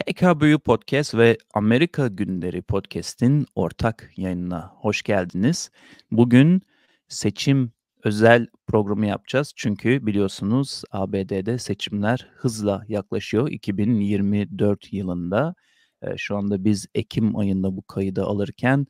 HKBU Podcast ve Amerika Günleri Podcast'in ortak yayınına hoş geldiniz. Bugün seçim özel programı yapacağız. Çünkü biliyorsunuz ABD'de seçimler hızla yaklaşıyor 2024 yılında. Ee, şu anda biz Ekim ayında bu kaydı alırken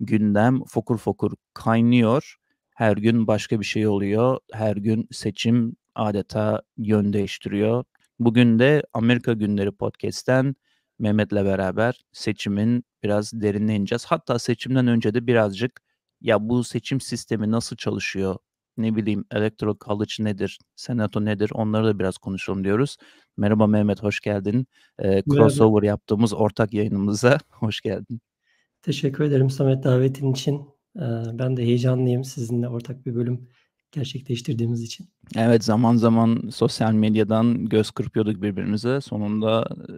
gündem fokur fokur kaynıyor. Her gün başka bir şey oluyor. Her gün seçim adeta yön değiştiriyor. Bugün de Amerika Günleri Podcast'ten Mehmet'le beraber seçimin biraz derinine ineceğiz. Hatta seçimden önce de birazcık ya bu seçim sistemi nasıl çalışıyor? Ne bileyim Electoral College nedir? Senato nedir? Onları da biraz konuşalım diyoruz. Merhaba Mehmet, hoş geldin. Ee, crossover Merhaba. yaptığımız ortak yayınımıza hoş geldin. Teşekkür ederim Samet davetin için. Ee, ben de heyecanlıyım sizinle ortak bir bölüm gerçekleştirdiğimiz için. Evet zaman zaman sosyal medyadan göz kırpıyorduk birbirimize. Sonunda e,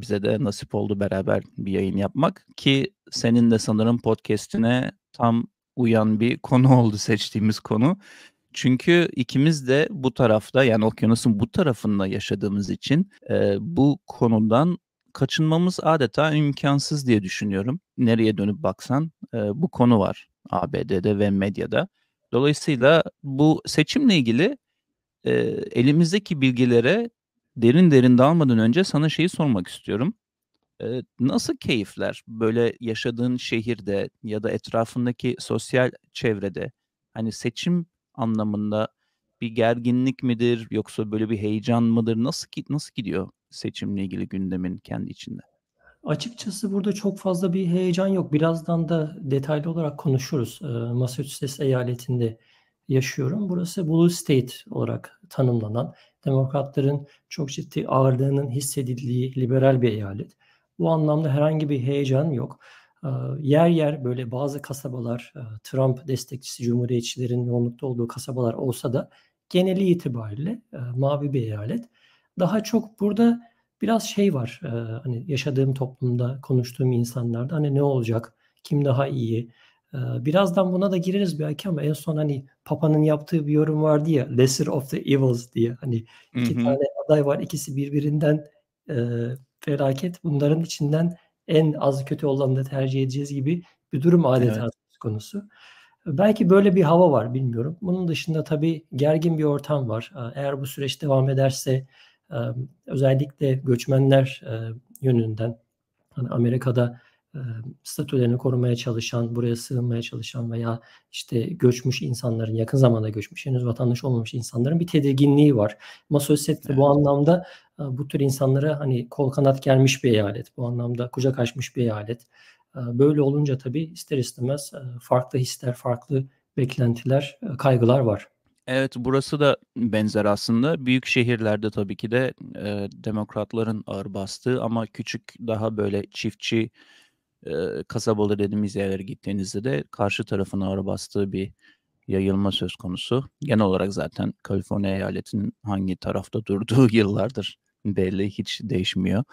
bize de nasip oldu beraber bir yayın yapmak ki senin de sanırım podcast'ine tam uyan bir konu oldu seçtiğimiz konu. Çünkü ikimiz de bu tarafta yani okyanusun bu tarafında yaşadığımız için e, bu konudan kaçınmamız adeta imkansız diye düşünüyorum. Nereye dönüp baksan e, bu konu var ABD'de ve medyada. Dolayısıyla bu seçimle ilgili e, elimizdeki bilgilere derin derin dalmadan önce sana şeyi sormak istiyorum. E, nasıl keyifler böyle yaşadığın şehirde ya da etrafındaki sosyal çevrede? Hani seçim anlamında bir gerginlik midir yoksa böyle bir heyecan mıdır? Nasıl nasıl gidiyor seçimle ilgili gündemin kendi içinde? Açıkçası burada çok fazla bir heyecan yok. Birazdan da detaylı olarak konuşuruz. Ee, Massachusetts eyaletinde yaşıyorum. Burası Blue State olarak tanımlanan, demokratların çok ciddi ağırlığının hissedildiği liberal bir eyalet. Bu anlamda herhangi bir heyecan yok. Ee, yer yer böyle bazı kasabalar, e, Trump destekçisi cumhuriyetçilerin yoğunlukta olduğu kasabalar olsa da geneli itibariyle e, mavi bir eyalet. Daha çok burada biraz şey var e, hani yaşadığım toplumda konuştuğum insanlarda hani ne olacak kim daha iyi e, birazdan buna da gireriz belki ama en son hani Papa'nın yaptığı bir yorum vardı ya lesser of the evils diye hani iki Hı-hı. tane aday var ikisi birbirinden e, felaket bunların içinden en az kötü olanı da tercih edeceğiz gibi bir durum adeta evet. konusu. Belki böyle bir hava var bilmiyorum. Bunun dışında tabii gergin bir ortam var. E, eğer bu süreç devam ederse özellikle göçmenler yönünden hani Amerika'da statülerini korumaya çalışan, buraya sığınmaya çalışan veya işte göçmüş insanların, yakın zamanda göçmüş, henüz vatandaş olmamış insanların bir tedirginliği var. Ama söz evet. bu anlamda bu tür insanlara hani kol kanat gelmiş bir eyalet, bu anlamda kucak açmış bir eyalet. Böyle olunca tabii ister istemez farklı hisler, farklı beklentiler, kaygılar var. Evet, burası da benzer aslında. Büyük şehirlerde tabii ki de e, demokratların ağır bastığı ama küçük daha böyle çiftçi e, kasabalı dediğimiz yerlere gittiğinizde de karşı tarafın ağır bastığı bir yayılma söz konusu. Genel olarak zaten Kaliforniya eyaletinin hangi tarafta durduğu yıllardır belli hiç değişmiyor.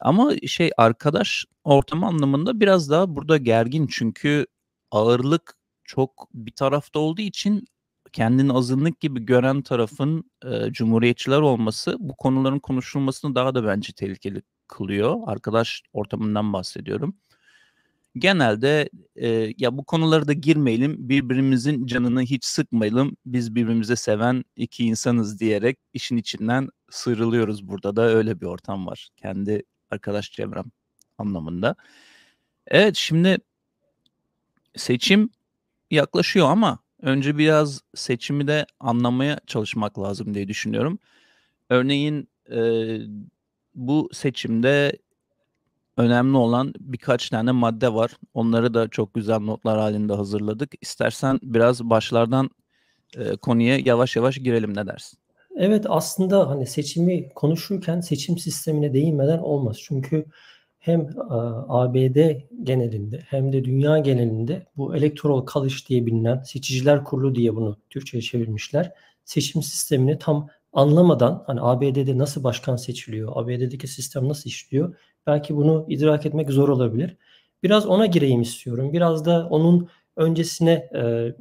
Ama şey arkadaş ortamı anlamında biraz daha burada gergin çünkü ağırlık çok bir tarafta olduğu için kendini azınlık gibi gören tarafın e, cumhuriyetçiler olması bu konuların konuşulmasını daha da bence tehlikeli kılıyor. Arkadaş ortamından bahsediyorum. Genelde e, ya bu konulara da girmeyelim, birbirimizin canını hiç sıkmayalım, biz birbirimize seven iki insanız diyerek işin içinden sıyrılıyoruz. Burada da öyle bir ortam var. Kendi arkadaş çevrem anlamında. Evet şimdi seçim yaklaşıyor ama önce biraz seçimi de anlamaya çalışmak lazım diye düşünüyorum. Örneğin e, bu seçimde önemli olan birkaç tane madde var. Onları da çok güzel notlar halinde hazırladık. İstersen biraz başlardan e, konuya yavaş yavaş girelim ne dersin? Evet aslında hani seçimi konuşurken seçim sistemine değinmeden olmaz. Çünkü hem e, ABD genelinde hem de dünya genelinde bu Electoral College diye bilinen seçiciler kurulu diye bunu Türkçe'ye çevirmişler. Seçim sistemini tam anlamadan hani ABD'de nasıl başkan seçiliyor, ABD'deki sistem nasıl işliyor belki bunu idrak etmek zor olabilir. Biraz ona gireyim istiyorum. Biraz da onun öncesine e,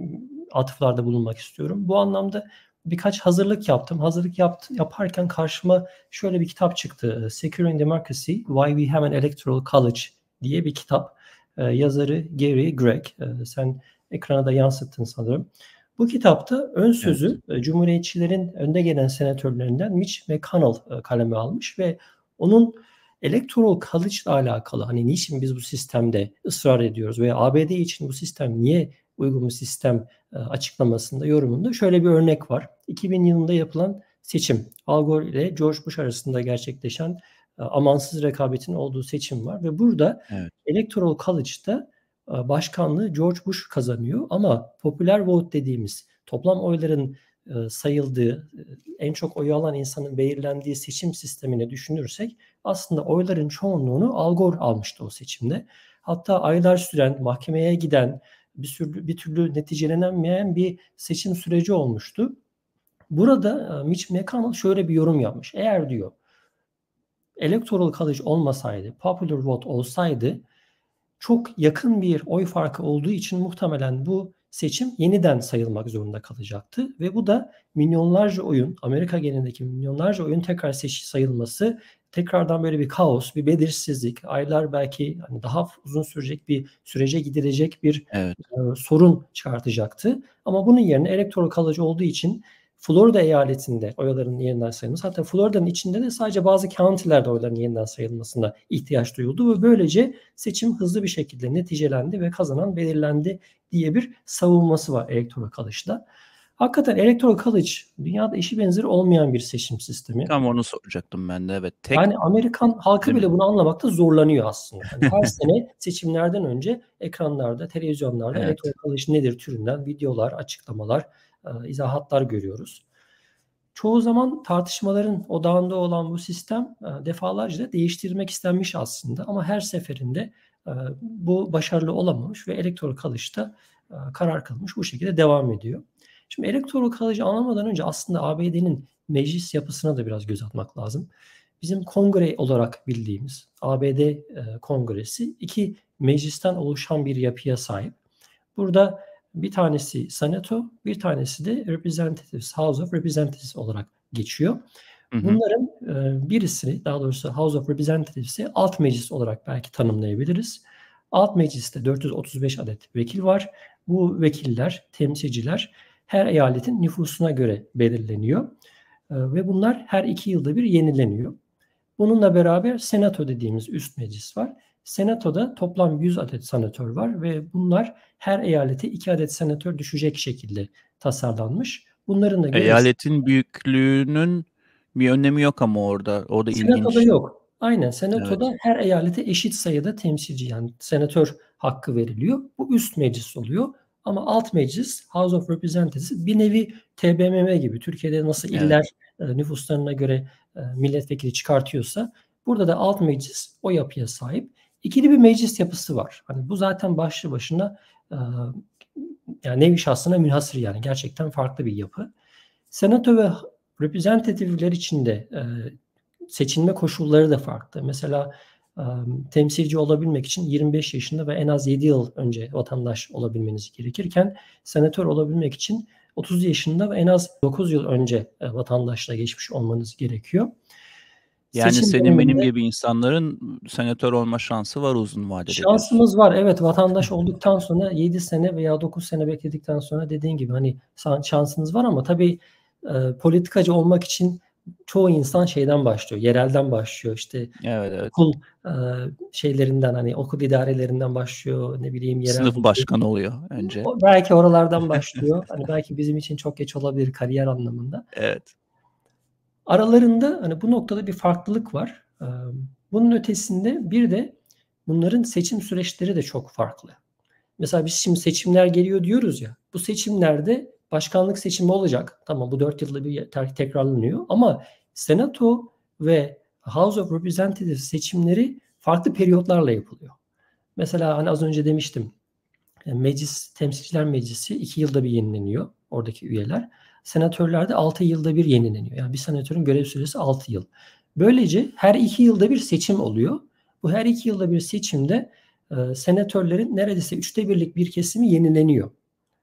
atıflarda bulunmak istiyorum. Bu anlamda birkaç hazırlık yaptım. Hazırlık yapt yaparken karşıma şöyle bir kitap çıktı. E, Securing Democracy, Why We Have an Electoral College diye bir kitap. E, yazarı Gary Gregg. E, sen ekrana da yansıttın sanırım. Bu kitapta ön sözü evet. Cumhuriyetçilerin önde gelen senatörlerinden Mitch McConnell kaleme almış ve onun Electoral College ile alakalı hani niçin biz bu sistemde ısrar ediyoruz veya ABD için bu sistem niye Uygun Sistem e, açıklamasında, yorumunda şöyle bir örnek var. 2000 yılında yapılan seçim, Al Gore ile George Bush arasında gerçekleşen e, amansız rekabetin olduğu seçim var ve burada evet. Electoral College'da e, başkanlığı George Bush kazanıyor ama popüler vote dediğimiz toplam oyların sayıldığı, en çok oyu alan insanın belirlendiği seçim sistemini düşünürsek aslında oyların çoğunluğunu Al Gore almıştı o seçimde. Hatta aylar süren mahkemeye giden bir, sürü, bir türlü neticelenemeyen bir seçim süreci olmuştu. Burada e, Mitch McConnell şöyle bir yorum yapmış. Eğer diyor Electoral College olmasaydı, popular vote olsaydı çok yakın bir oy farkı olduğu için muhtemelen bu seçim yeniden sayılmak zorunda kalacaktı ve bu da milyonlarca oyun, Amerika genelindeki milyonlarca oyun tekrar seçi sayılması tekrardan böyle bir kaos, bir belirsizlik, aylar belki hani daha uzun sürecek bir sürece gidilecek bir evet. e, sorun çıkartacaktı. Ama bunun yerine elektoral kalıcı olduğu için Florida eyaletinde oyaların yeniden sayılması hatta Florida'nın içinde de sadece bazı county'lerde oyların yeniden sayılmasına ihtiyaç duyuldu ve böylece seçim hızlı bir şekilde neticelendi ve kazanan belirlendi diye bir savunması var elektoral kalışta. Hakikaten Electoral College dünyada eşi benzeri olmayan bir seçim sistemi. Tam onu soracaktım ben de evet. Tek... Yani Amerikan halkı bile bunu anlamakta zorlanıyor aslında. Yani her sene seçimlerden önce ekranlarda, televizyonlarda evet. Electoral College nedir türünden videolar, açıklamalar, e, izahatlar görüyoruz. Çoğu zaman tartışmaların odağında olan bu sistem e, defalarca da değiştirilmek istenmiş aslında ama her seferinde e, bu başarılı olamamış ve Electoral College'da karar kılmış bu şekilde devam ediyor. Şimdi elektoral kalıcı anlamadan önce aslında ABD'nin meclis yapısına da biraz göz atmak lazım. Bizim kongre olarak bildiğimiz ABD e, kongresi iki meclisten oluşan bir yapıya sahip. Burada bir tanesi Senato, bir tanesi de Representatives, House of Representatives olarak geçiyor. Bunların e, birisini daha doğrusu House of Representatives'i alt meclis olarak belki tanımlayabiliriz. Alt mecliste 435 adet vekil var. Bu vekiller, temsilciler her eyaletin nüfusuna göre belirleniyor. Ee, ve bunlar her iki yılda bir yenileniyor. Bununla beraber senato dediğimiz üst meclis var. Senatoda toplam 100 adet senatör var ve bunlar her eyalete 2 adet senatör düşecek şekilde tasarlanmış. Bunların da göre... Eyaletin büyüklüğünün bir önemi yok ama orada. orada da ilginç. Senatoda yok. Aynen. Senatoda evet. her eyalete eşit sayıda temsilci yani senatör hakkı veriliyor. Bu üst meclis oluyor. Ama alt meclis House of Representatives bir nevi TBMM gibi Türkiye'de nasıl iller evet. nüfuslarına göre e, milletvekili çıkartıyorsa burada da alt meclis o yapıya sahip. İkili bir meclis yapısı var. Hani bu zaten başlı başına e, yani nevi şahsına münhasır yani gerçekten farklı bir yapı. Senato ve reprezentatifler içinde e, seçilme koşulları da farklı. Mesela temsilci olabilmek için 25 yaşında ve en az 7 yıl önce vatandaş olabilmeniz gerekirken senatör olabilmek için 30 yaşında ve en az 9 yıl önce vatandaşla geçmiş olmanız gerekiyor. Yani Seçim senin döneminde, benim gibi insanların senatör olma şansı var uzun vadede. Şansımız var evet vatandaş olduktan sonra 7 sene veya 9 sene bekledikten sonra dediğin gibi hani şansınız var ama tabii e, politikacı olmak için çoğu insan şeyden başlıyor, yerelden başlıyor işte. Evet, evet. Okul e, şeylerinden hani okul idarelerinden başlıyor, ne bileyim yerel sınıf başkanı oluyor önce. O, belki oralardan başlıyor. hani belki bizim için çok geç olabilir kariyer anlamında. Evet. Aralarında hani bu noktada bir farklılık var. bunun ötesinde bir de bunların seçim süreçleri de çok farklı. Mesela biz şimdi seçimler geliyor diyoruz ya. Bu seçimlerde başkanlık seçimi olacak. Tamam bu 4 yılda bir tekrarlanıyor ama Senato ve House of Representatives seçimleri farklı periyotlarla yapılıyor. Mesela hani az önce demiştim e, meclis, temsilciler meclisi 2 yılda bir yenileniyor oradaki üyeler. Senatörlerde 6 yılda bir yenileniyor. Yani bir senatörün görev süresi 6 yıl. Böylece her 2 yılda bir seçim oluyor. Bu her 2 yılda bir seçimde e, senatörlerin neredeyse üçte birlik bir kesimi yenileniyor.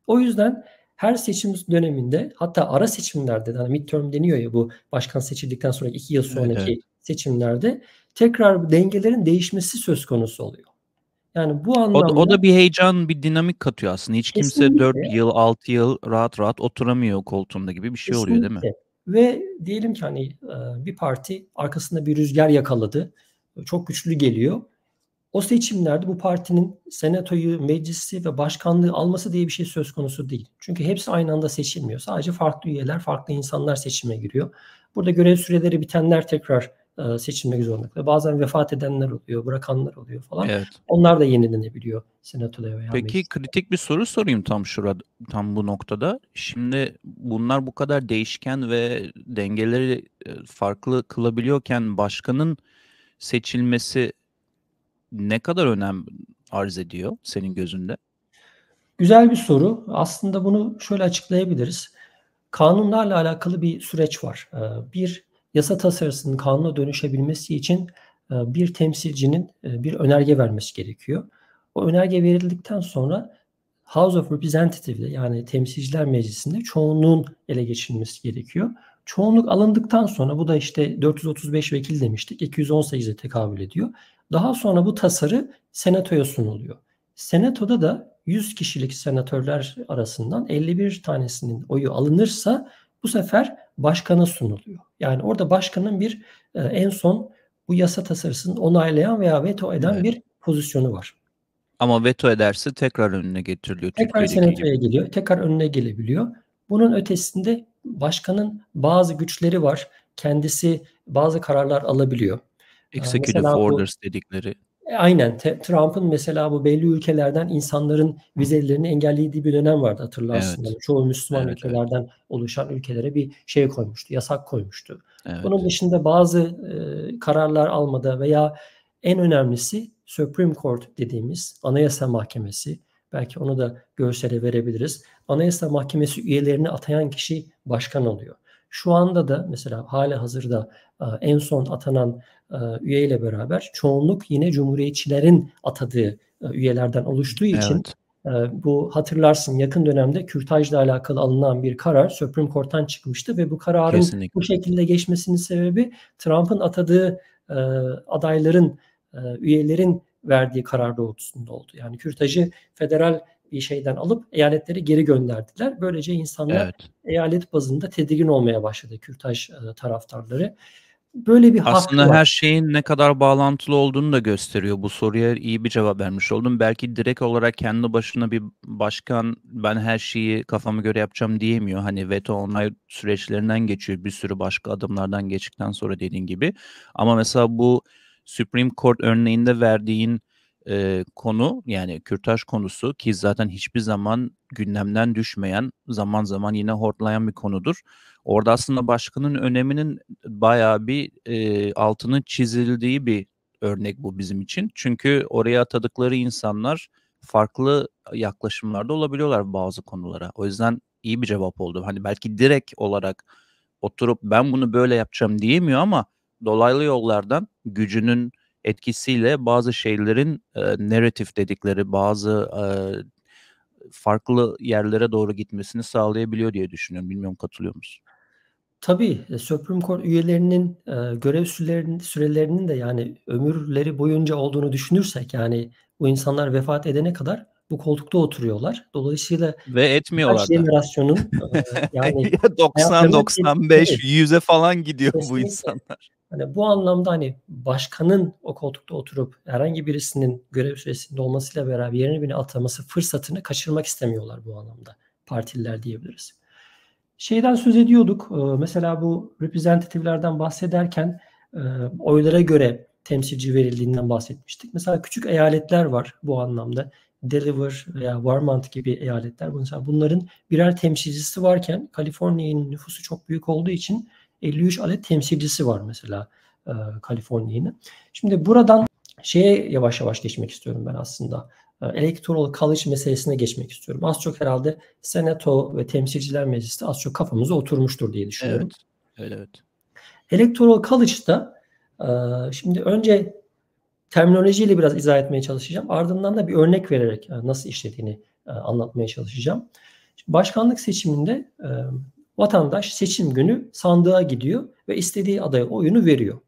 O yüzden her seçim döneminde hatta ara seçimlerde hani midterm deniyor ya bu başkan seçildikten sonra iki yıl sonraki evet, evet. seçimlerde tekrar dengelerin değişmesi söz konusu oluyor. Yani bu anlamda... O, da, o da bir heyecan, bir dinamik katıyor aslında. Hiç kesinlikle. kimse 4 yıl, 6 yıl rahat rahat oturamıyor koltuğunda gibi bir şey oluyor değil mi? Ve diyelim ki hani bir parti arkasında bir rüzgar yakaladı. Çok güçlü geliyor. O seçimlerde bu partinin senatoyu, meclisi ve başkanlığı alması diye bir şey söz konusu değil. Çünkü hepsi aynı anda seçilmiyor. Sadece farklı üyeler, farklı insanlar seçime giriyor. Burada görev süreleri bitenler tekrar e, seçilmek zorunda Bazen vefat edenler oluyor, bırakanlar oluyor falan. Evet. Onlar da yenilenebiliyor senatoda veya Peki mecliste. kritik bir soru sorayım tam şurada tam bu noktada. Şimdi bunlar bu kadar değişken ve dengeleri e, farklı kılabiliyorken başkanın seçilmesi ne kadar önem arz ediyor senin gözünde? Güzel bir soru. Aslında bunu şöyle açıklayabiliriz. Kanunlarla alakalı bir süreç var. Ee, bir yasa tasarısının kanuna dönüşebilmesi için e, bir temsilcinin e, bir önerge vermesi gerekiyor. O önerge verildikten sonra House of Representative'de yani Temsilciler Meclisi'nde çoğunluğun ele geçirilmesi gerekiyor. Çoğunluk alındıktan sonra bu da işte 435 vekil demiştik 218'e tekabül ediyor. Daha sonra bu tasarı senatoya sunuluyor. Senatoda da 100 kişilik senatörler arasından 51 tanesinin oyu alınırsa bu sefer başkana sunuluyor. Yani orada başkanın bir e, en son bu yasa tasarısını onaylayan veya veto eden evet. bir pozisyonu var. Ama veto ederse tekrar önüne getiriliyor. Tekrar senatoya gibi. geliyor. Tekrar önüne gelebiliyor. Bunun ötesinde başkanın bazı güçleri var. Kendisi bazı kararlar alabiliyor. Executive mesela orders bu, dedikleri. E, aynen. Trump'ın mesela bu belli ülkelerden insanların vizelerini engellediği bir dönem vardı hatırlarsın. Evet. Yani çoğu Müslüman evet, ülkelerden evet. oluşan ülkelere bir şey koymuştu, yasak koymuştu. Evet. Bunun dışında bazı e, kararlar almada veya en önemlisi Supreme Court dediğimiz Anayasa Mahkemesi. Belki onu da görsele verebiliriz. Anayasa Mahkemesi üyelerini atayan kişi başkan oluyor. Şu anda da mesela hali hazırda e, en son atanan e, üyeyle beraber çoğunluk yine cumhuriyetçilerin atadığı e, üyelerden oluştuğu için evet. E, bu hatırlarsın yakın dönemde kürtajla alakalı alınan bir karar Supreme Court'tan çıkmıştı ve bu kararın Kesinlikle. bu şekilde geçmesinin sebebi Trump'ın atadığı adayların üyelerin verdiği karar doğrultusunda oldu. Yani kürtajı federal bir şeyden alıp eyaletlere geri gönderdiler. Böylece insanlar evet. eyalet bazında tedirgin olmaya başladı kürtaj taraftarları böyle bir Aslında var. her şeyin ne kadar bağlantılı olduğunu da gösteriyor. Bu soruya iyi bir cevap vermiş oldum. Belki direkt olarak kendi başına bir başkan ben her şeyi kafama göre yapacağım diyemiyor. Hani veto onay süreçlerinden geçiyor. Bir sürü başka adımlardan geçtikten sonra dediğin gibi. Ama mesela bu Supreme Court örneğinde verdiğin e, konu yani kürtaj konusu ki zaten hiçbir zaman gündemden düşmeyen zaman zaman yine hortlayan bir konudur. Orada aslında başkanın öneminin bayağı bir e, altının çizildiği bir örnek bu bizim için. Çünkü oraya atadıkları insanlar farklı yaklaşımlarda olabiliyorlar bazı konulara. O yüzden iyi bir cevap oldu. Hani belki direkt olarak oturup ben bunu böyle yapacağım diyemiyor ama dolaylı yollardan gücünün etkisiyle bazı şeylerin e, narratif dedikleri bazı e, farklı yerlere doğru gitmesini sağlayabiliyor diye düşünüyorum. Bilmiyorum katılıyor musun? Tabii e, Supreme Court üyelerinin e, görev sürelerinin, de yani ömürleri boyunca olduğunu düşünürsek yani bu insanlar vefat edene kadar bu koltukta oturuyorlar. Dolayısıyla ve etmiyorlar. Jenerasyonun e, yani 90 95 100'e falan gidiyor bu insanlar. Hani bu anlamda hani başkanın o koltukta oturup herhangi birisinin görev süresinde olmasıyla beraber yerine birini ataması fırsatını kaçırmak istemiyorlar bu anlamda partililer diyebiliriz. Şeyden söz ediyorduk. E, mesela bu reprezentatiflerden bahsederken e, oylara göre temsilci verildiğinden bahsetmiştik. Mesela küçük eyaletler var bu anlamda. Delaware veya Vermont gibi eyaletler. Mesela bunların birer temsilcisi varken Kaliforniya'nın nüfusu çok büyük olduğu için 53 adet temsilcisi var mesela e, Kaliforniya'nın. Şimdi buradan şeye yavaş yavaş geçmek istiyorum ben aslında. E, electoral College meselesine geçmek istiyorum. Az çok herhalde Senato ve Temsilciler Meclisi az çok kafamıza oturmuştur diye düşünüyorum. Evet, evet. Electoral College'da e, şimdi önce terminolojiyle biraz izah etmeye çalışacağım. Ardından da bir örnek vererek e, nasıl işlediğini anlatmaya çalışacağım. Başkanlık seçiminde Vatandaş seçim günü sandığa gidiyor ve istediği adaya oyunu veriyor.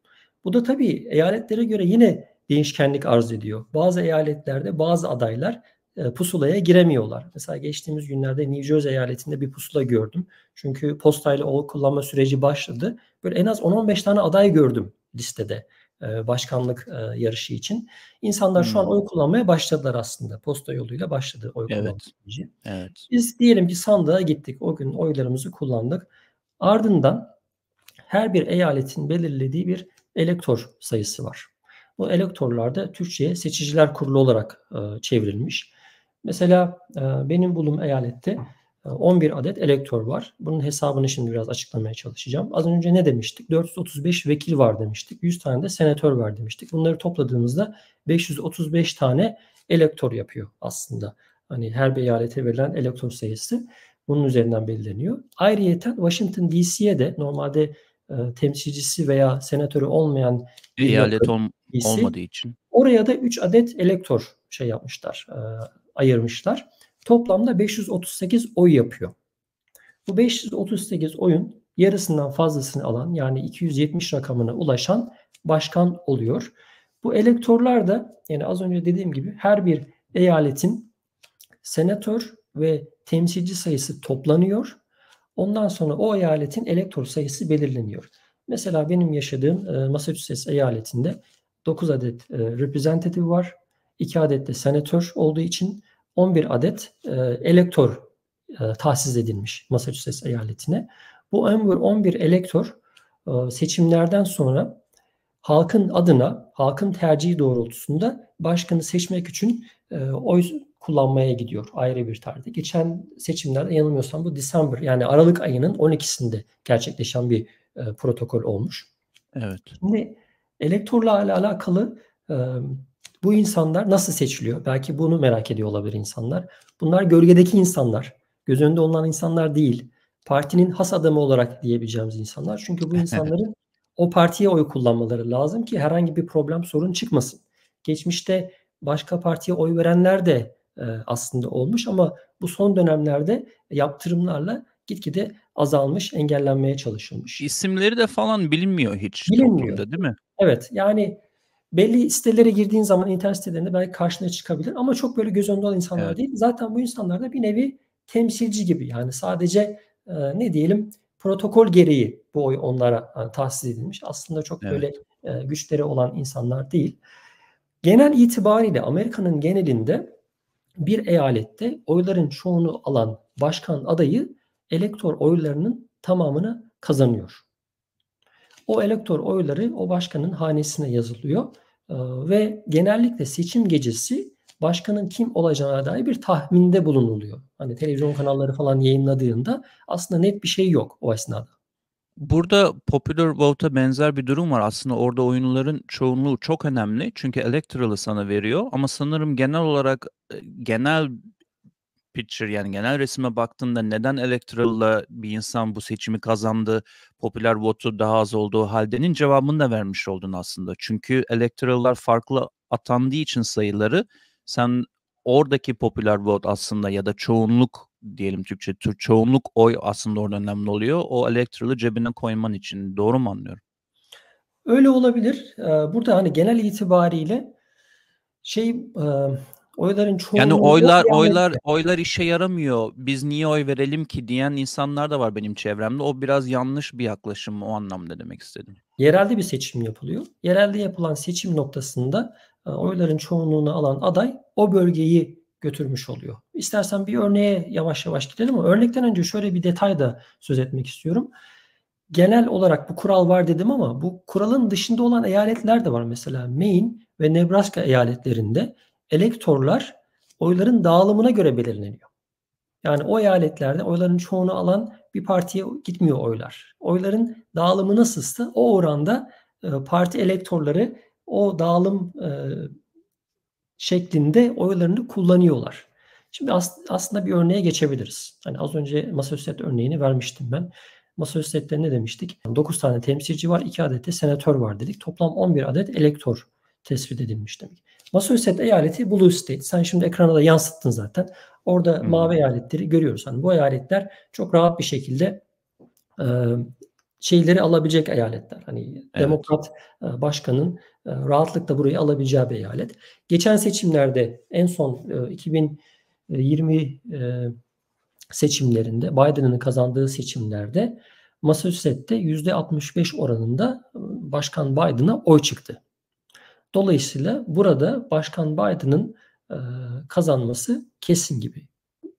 Bu da tabii eyaletlere göre yine değişkenlik arz ediyor. Bazı eyaletlerde bazı adaylar e, pusulaya giremiyorlar. Mesela geçtiğimiz günlerde New Jersey eyaletinde bir pusula gördüm. Çünkü postayla o kullanma süreci başladı. Böyle en az 10-15 tane aday gördüm listede. E, başkanlık e, yarışı için. İnsanlar hmm. şu an hmm. oy kullanmaya başladılar aslında. Posta yoluyla başladı oy evet. kullanma süreci. Evet. Biz diyelim ki sandığa gittik. O gün oylarımızı kullandık. Ardından her bir eyaletin belirlediği bir elektor sayısı var. Bu elektörlerde Türkçe'ye seçiciler kurulu olarak e, çevrilmiş. Mesela benim bulunduğum eyalette 11 ee, adet elektör var. Bunun hesabını şimdi biraz açıklamaya çalışacağım. Az önce ne demiştik? 435 vekil var demiştik. 100 tane de senatör var demiştik. Bunları topladığımızda 535 tane elektör yapıyor aslında. Hani her bir eyalete verilen elektör sayısı bunun üzerinden belirleniyor. Ayrıyeten Washington DC'ye de normalde e, temsilcisi veya senatörü olmayan eyalet ol- DC, olmadığı için oraya da 3 adet elektör şey yapmışlar, e, ayırmışlar. Toplamda 538 oy yapıyor. Bu 538 oyun yarısından fazlasını alan yani 270 rakamına ulaşan başkan oluyor. Bu elektorlar da yani az önce dediğim gibi her bir eyaletin senatör ve temsilci sayısı toplanıyor. Ondan sonra o eyaletin elektor sayısı belirleniyor. Mesela benim yaşadığım e, Massachusetts eyaletinde 9 adet e, var. 2 adet de senatör olduğu için 11 adet e, elektör e, tahsis edilmiş Massachusetts eyaletine. Bu 11 elektor e, seçimlerden sonra halkın adına, halkın tercihi doğrultusunda başkanı seçmek için e, oy kullanmaya gidiyor ayrı bir tarihte. Geçen seçimlerde yanılmıyorsam bu December yani Aralık ayının 12'sinde gerçekleşen bir e, protokol olmuş. Evet. Şimdi elektorla alakalı e, bu insanlar nasıl seçiliyor? Belki bunu merak ediyor olabilir insanlar. Bunlar gölgedeki insanlar. Göz önünde olan insanlar değil. Partinin has adamı olarak diyebileceğimiz insanlar. Çünkü bu insanların o partiye oy kullanmaları lazım ki herhangi bir problem sorun çıkmasın. Geçmişte başka partiye oy verenler de e, aslında olmuş ama bu son dönemlerde yaptırımlarla gitgide azalmış, engellenmeye çalışılmış. İsimleri de falan bilinmiyor hiç. Bilinmiyor. değil mi? Evet yani belli sitelere girdiğin zaman internet sitelerinde belki karşına çıkabilir ama çok böyle göz önünde olan insanlar evet. değil. Zaten bu insanlar da bir nevi temsilci gibi yani sadece e, ne diyelim protokol gereği bu oy onlara yani, e, tahsis edilmiş. Aslında çok evet. böyle e, güçleri olan insanlar değil. Genel itibariyle Amerika'nın genelinde bir eyalette oyların çoğunu alan başkan adayı elektor oylarının tamamını kazanıyor. O elektor oyları o başkanın hanesine yazılıyor ee, ve genellikle seçim gecesi başkanın kim olacağına dair bir tahminde bulunuluyor. Hani televizyon kanalları falan yayınladığında aslında net bir şey yok o esnada. Burada Popular Vote'a benzer bir durum var. Aslında orada oyunların çoğunluğu çok önemli. Çünkü electoral'ı sana veriyor. Ama sanırım genel olarak e, genel picture yani genel resime baktığında neden electoral'la bir insan bu seçimi kazandı, popüler vote'u daha az olduğu haldenin cevabını da vermiş oldun aslında. Çünkü electoral'lar farklı atandığı için sayıları sen oradaki popüler vote aslında ya da çoğunluk diyelim Türkçe tür çoğunluk oy aslında orada önemli oluyor. O electoral'ı cebine koyman için doğru mu anlıyorum? Öyle olabilir. Burada hani genel itibariyle şey Oyların çoğunluğu Yani oylar yani... oylar oylar işe yaramıyor. Biz niye oy verelim ki diyen insanlar da var benim çevremde. O biraz yanlış bir yaklaşım o anlamda demek istedim. Yerelde bir seçim yapılıyor. Yerelde yapılan seçim noktasında e, oyların çoğunluğunu alan aday o bölgeyi götürmüş oluyor. İstersen bir örneğe yavaş yavaş gidelim ama örnekten önce şöyle bir detay da söz etmek istiyorum. Genel olarak bu kural var dedim ama bu kuralın dışında olan eyaletler de var. Mesela Maine ve Nebraska eyaletlerinde elektorlar oyların dağılımına göre belirleniyor. Yani o eyaletlerde oyların çoğunu alan bir partiye gitmiyor oylar. Oyların dağılımı nasılsa o oranda e, parti elektorları o dağılım e, şeklinde oylarını kullanıyorlar. Şimdi aslında bir örneğe geçebiliriz. Hani az önce Massachusetts örneğini vermiştim ben. Massachusetts'te ne demiştik? 9 tane temsilci var, 2 adet de senatör var dedik. Toplam 11 adet elektor tespit edilmiş demek. Massachusetts eyaleti Blue State. Sen şimdi ekrana da yansıttın zaten. Orada hmm. mavi eyaletleri görüyoruz. Hani bu eyaletler çok rahat bir şekilde e, şeyleri alabilecek eyaletler. Hani evet. demokrat e, başkanın e, rahatlıkla burayı alabileceği bir eyalet. Geçen seçimlerde en son e, 2020 e, seçimlerinde Biden'ın kazandığı seçimlerde Massachusetts'te %65 oranında e, Başkan Biden'a oy çıktı. Dolayısıyla burada Başkan Biden'ın e, kazanması kesin gibi.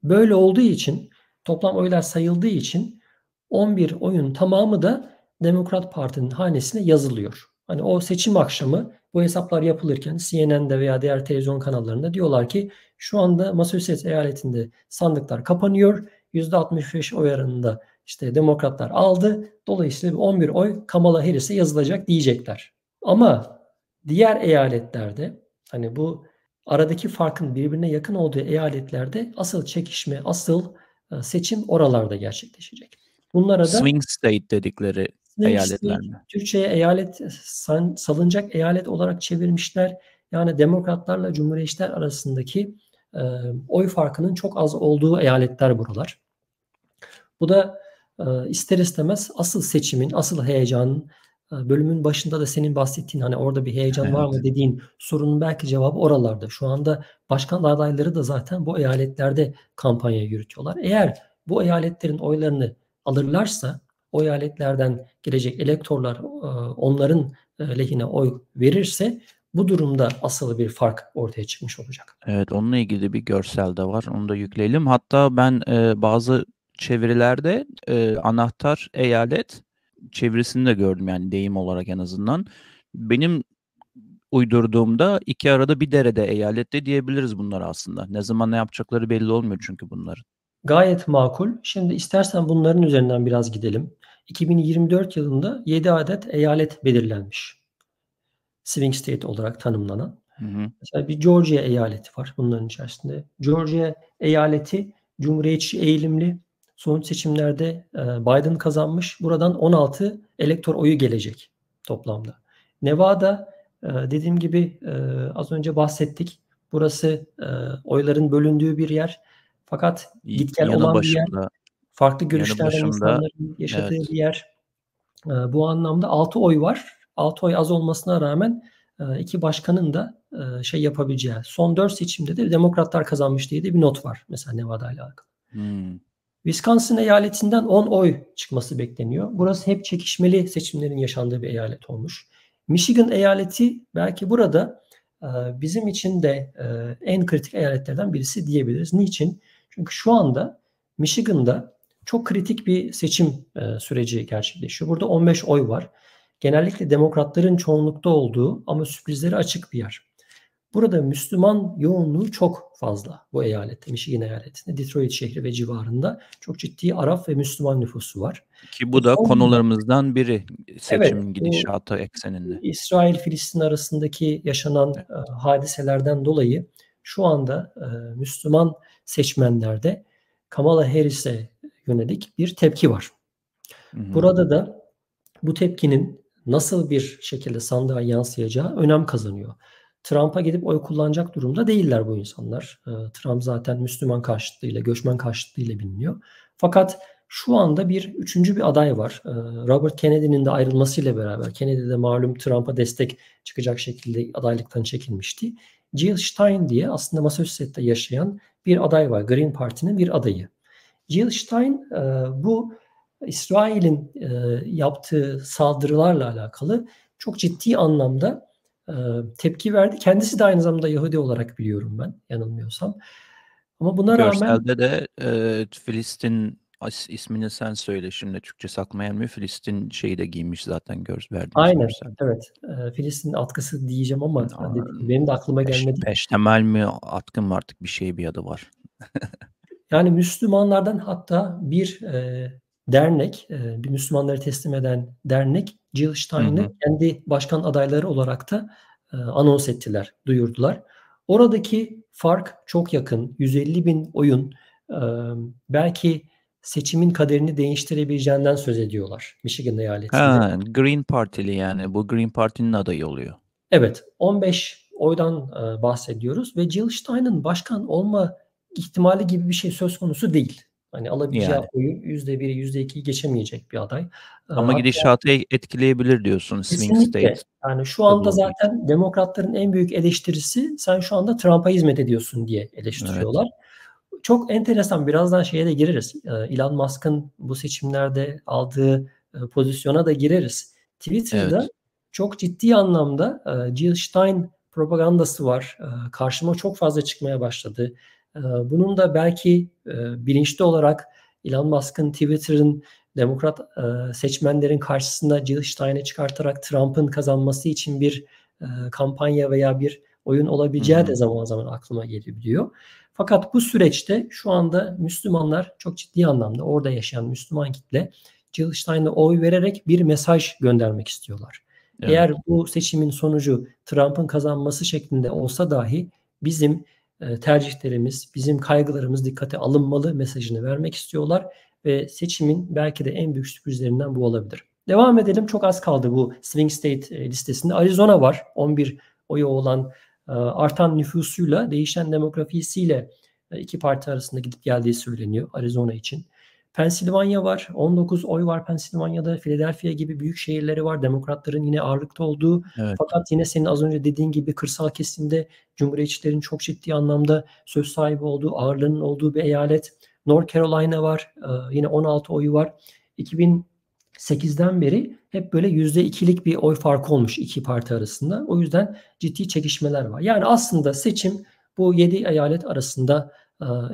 Böyle olduğu için toplam oylar sayıldığı için 11 oyun tamamı da Demokrat Parti'nin hanesine yazılıyor. Hani o seçim akşamı bu hesaplar yapılırken CNN'de veya diğer televizyon kanallarında diyorlar ki şu anda Massachusetts eyaletinde sandıklar kapanıyor. %65 oy oranında işte demokratlar aldı. Dolayısıyla 11 oy Kamala Harris'e yazılacak diyecekler. Ama Diğer eyaletlerde hani bu aradaki farkın birbirine yakın olduğu eyaletlerde asıl çekişme, asıl e, seçim oralarda gerçekleşecek. Bunlara da swing state dedikleri eyaletler mi? Türkçe'ye eyalet salınacak eyalet olarak çevirmişler. Yani demokratlarla cumhuriyetçiler arasındaki e, oy farkının çok az olduğu eyaletler buralar. Bu da e, ister istemez asıl seçimin, asıl heyecanın ee, bölümün başında da senin bahsettiğin hani orada bir heyecan evet. var mı dediğin sorunun belki cevabı oralarda. Şu anda başkan adayları da zaten bu eyaletlerde kampanya yürütüyorlar. Eğer bu eyaletlerin oylarını alırlarsa o eyaletlerden gelecek elektorlar e, onların e, lehine oy verirse bu durumda asıl bir fark ortaya çıkmış olacak. Evet onunla ilgili bir görsel de var. Onu da yükleyelim. Hatta ben e, bazı çevirilerde e, anahtar eyalet çevirisini de gördüm yani deyim olarak en azından. Benim uydurduğumda iki arada bir derede eyalette diyebiliriz bunlar aslında. Ne zaman ne yapacakları belli olmuyor çünkü bunların. Gayet makul. Şimdi istersen bunların üzerinden biraz gidelim. 2024 yılında 7 adet eyalet belirlenmiş. Swing state olarak tanımlanan. Hı hı. Mesela bir Georgia eyaleti var bunların içerisinde. Georgia eyaleti cumhuriyetçi eğilimli Son seçimlerde e, Biden kazanmış. Buradan 16 elektor oyu gelecek toplamda. Nevada e, dediğim gibi e, az önce bahsettik. Burası oyların bölündüğü bir yer. Fakat gitken olan başında, bir yer. Farklı görüşlerden insanların yaşadığı evet. bir yer. Bu anlamda 6 oy var. 6 oy az olmasına rağmen iki başkanın da şey yapabileceği. Son 4 seçimde de demokratlar kazanmış diye de bir not var. Mesela Nevada ile alakalı. Hmm. Wisconsin eyaletinden 10 oy çıkması bekleniyor. Burası hep çekişmeli seçimlerin yaşandığı bir eyalet olmuş. Michigan eyaleti belki burada e, bizim için de e, en kritik eyaletlerden birisi diyebiliriz. Niçin? Çünkü şu anda Michigan'da çok kritik bir seçim e, süreci gerçekleşiyor. Burada 15 oy var. Genellikle demokratların çoğunlukta olduğu ama sürprizleri açık bir yer. Burada Müslüman yoğunluğu çok fazla bu eyalette, Michigan eyaletinde, Detroit şehri ve civarında çok ciddi Arap ve Müslüman nüfusu var. Ki bu da Son, konularımızdan biri seçim evet, gidişatı ekseninde. İsrail-Filistin arasındaki yaşanan evet. E, hadiselerden dolayı şu anda e, Müslüman seçmenlerde Kamala Harris'e yönelik bir tepki var. Hı-hı. Burada da bu tepkinin nasıl bir şekilde sandığa yansıyacağı önem kazanıyor. Trump'a gidip oy kullanacak durumda değiller bu insanlar. Ee, Trump zaten Müslüman karşıtlığıyla, göçmen karşıtlığıyla biliniyor. Fakat şu anda bir üçüncü bir aday var. Ee, Robert Kennedy'nin de ayrılmasıyla beraber Kennedy de malum Trump'a destek çıkacak şekilde adaylıktan çekilmişti. Jill Stein diye aslında Massachusetts'te yaşayan bir aday var. Green Party'nin bir adayı. Jill Stein e, bu İsrail'in e, yaptığı saldırılarla alakalı çok ciddi anlamda tepki verdi. Kendisi de aynı zamanda Yahudi olarak biliyorum ben yanılmıyorsam. Ama buna Görselde rağmen... Görselde de Filistin ismini sen söyle şimdi Türkçe saklayan mı Filistin şeyi de giymiş zaten gör, verdiğimiz Aynen görsel. evet Filistin atkısı diyeceğim ama Aa, hani benim de aklıma gelmedi. peş, gelmedi. Peştemel mi atkın mı artık bir şey bir adı var. yani Müslümanlardan hatta bir e, dernek, e, bir Müslümanları teslim eden dernek Jill Stein'i kendi başkan adayları olarak da e, anons ettiler, duyurdular. Oradaki fark çok yakın. 150 bin oyun e, belki seçimin kaderini değiştirebileceğinden söz ediyorlar Michigan eyaletinde. Ha, Green Partili yani bu Green Parti'nin adayı oluyor. Evet 15 oydan e, bahsediyoruz ve Jill Stein'ın başkan olma ihtimali gibi bir şey söz konusu değil. Hani alabileceği yani. oyun yüzde %2'yi geçemeyecek bir aday. Ama gidişatı e, etkileyebilir diyorsun swing state. Yani şu anda zaten demokratların en büyük eleştirisi sen şu anda Trump'a hizmet ediyorsun diye eleştiriyorlar. Evet. Çok enteresan birazdan şeye de gireriz. Elon Musk'ın bu seçimlerde aldığı pozisyona da gireriz. Twitter'da evet. çok ciddi anlamda Jill Stein propagandası var. Karşıma çok fazla çıkmaya başladı. Ee, bunun da belki e, bilinçli olarak Elon Musk'ın Twitter'ın demokrat e, seçmenlerin karşısında Jill Stein'e çıkartarak Trump'ın kazanması için bir e, kampanya veya bir oyun olabileceği de zaman zaman aklıma gelebiliyor. Fakat bu süreçte şu anda Müslümanlar çok ciddi anlamda orada yaşayan Müslüman kitle Jill Stein'e oy vererek bir mesaj göndermek istiyorlar. Evet. Eğer bu seçimin sonucu Trump'ın kazanması şeklinde olsa dahi bizim e, tercihlerimiz, bizim kaygılarımız dikkate alınmalı mesajını vermek istiyorlar ve seçimin belki de en büyük sürprizlerinden bu olabilir. Devam edelim. Çok az kaldı bu swing state e, listesinde. Arizona var. 11 oyu olan e, artan nüfusuyla, değişen demografisiyle iki parti arasında gidip geldiği söyleniyor Arizona için. Pensilvanya var. 19 oy var Pensilvanya'da. Philadelphia gibi büyük şehirleri var. Demokratların yine ağırlıkta olduğu. Evet. Fakat yine senin az önce dediğin gibi kırsal kesimde Cumhuriyetçilerin çok ciddi anlamda söz sahibi olduğu, ağırlığının olduğu bir eyalet. North Carolina var. Ee, yine 16 oyu var. 2008'den beri hep böyle %2'lik bir oy farkı olmuş iki parti arasında. O yüzden ciddi çekişmeler var. Yani aslında seçim bu 7 eyalet arasında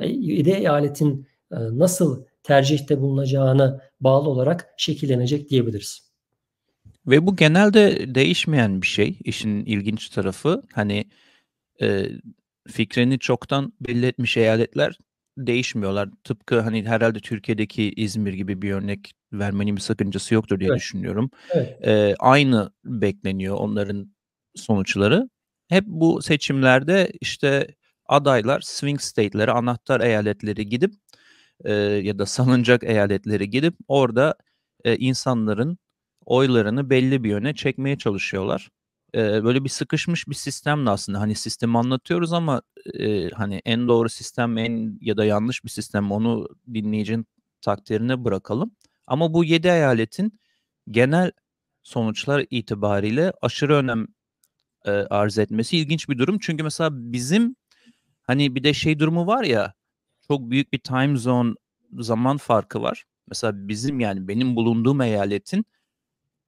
7 e, eyaletin e, nasıl tercihte bulunacağına bağlı olarak şekillenecek diyebiliriz. Ve bu genelde değişmeyen bir şey. İşin ilginç tarafı hani e, fikrini çoktan belli etmiş eyaletler değişmiyorlar. Tıpkı hani herhalde Türkiye'deki İzmir gibi bir örnek vermenin bir sakıncası yoktur diye evet. düşünüyorum. Evet. E, aynı bekleniyor onların sonuçları. Hep bu seçimlerde işte adaylar swing state'lere, anahtar eyaletleri gidip e, ya da salınacak eyaletleri gidip orada e, insanların oylarını belli bir yöne çekmeye çalışıyorlar. E, böyle bir sıkışmış bir sistem de aslında. Hani sistemi anlatıyoruz ama e, hani en doğru sistem en ya da yanlış bir sistem onu dinleyicinin takdirine bırakalım. Ama bu 7 eyaletin genel sonuçlar itibariyle aşırı önem e, arz etmesi ilginç bir durum. Çünkü mesela bizim hani bir de şey durumu var ya çok büyük bir time zone zaman farkı var. Mesela bizim yani benim bulunduğum eyaletin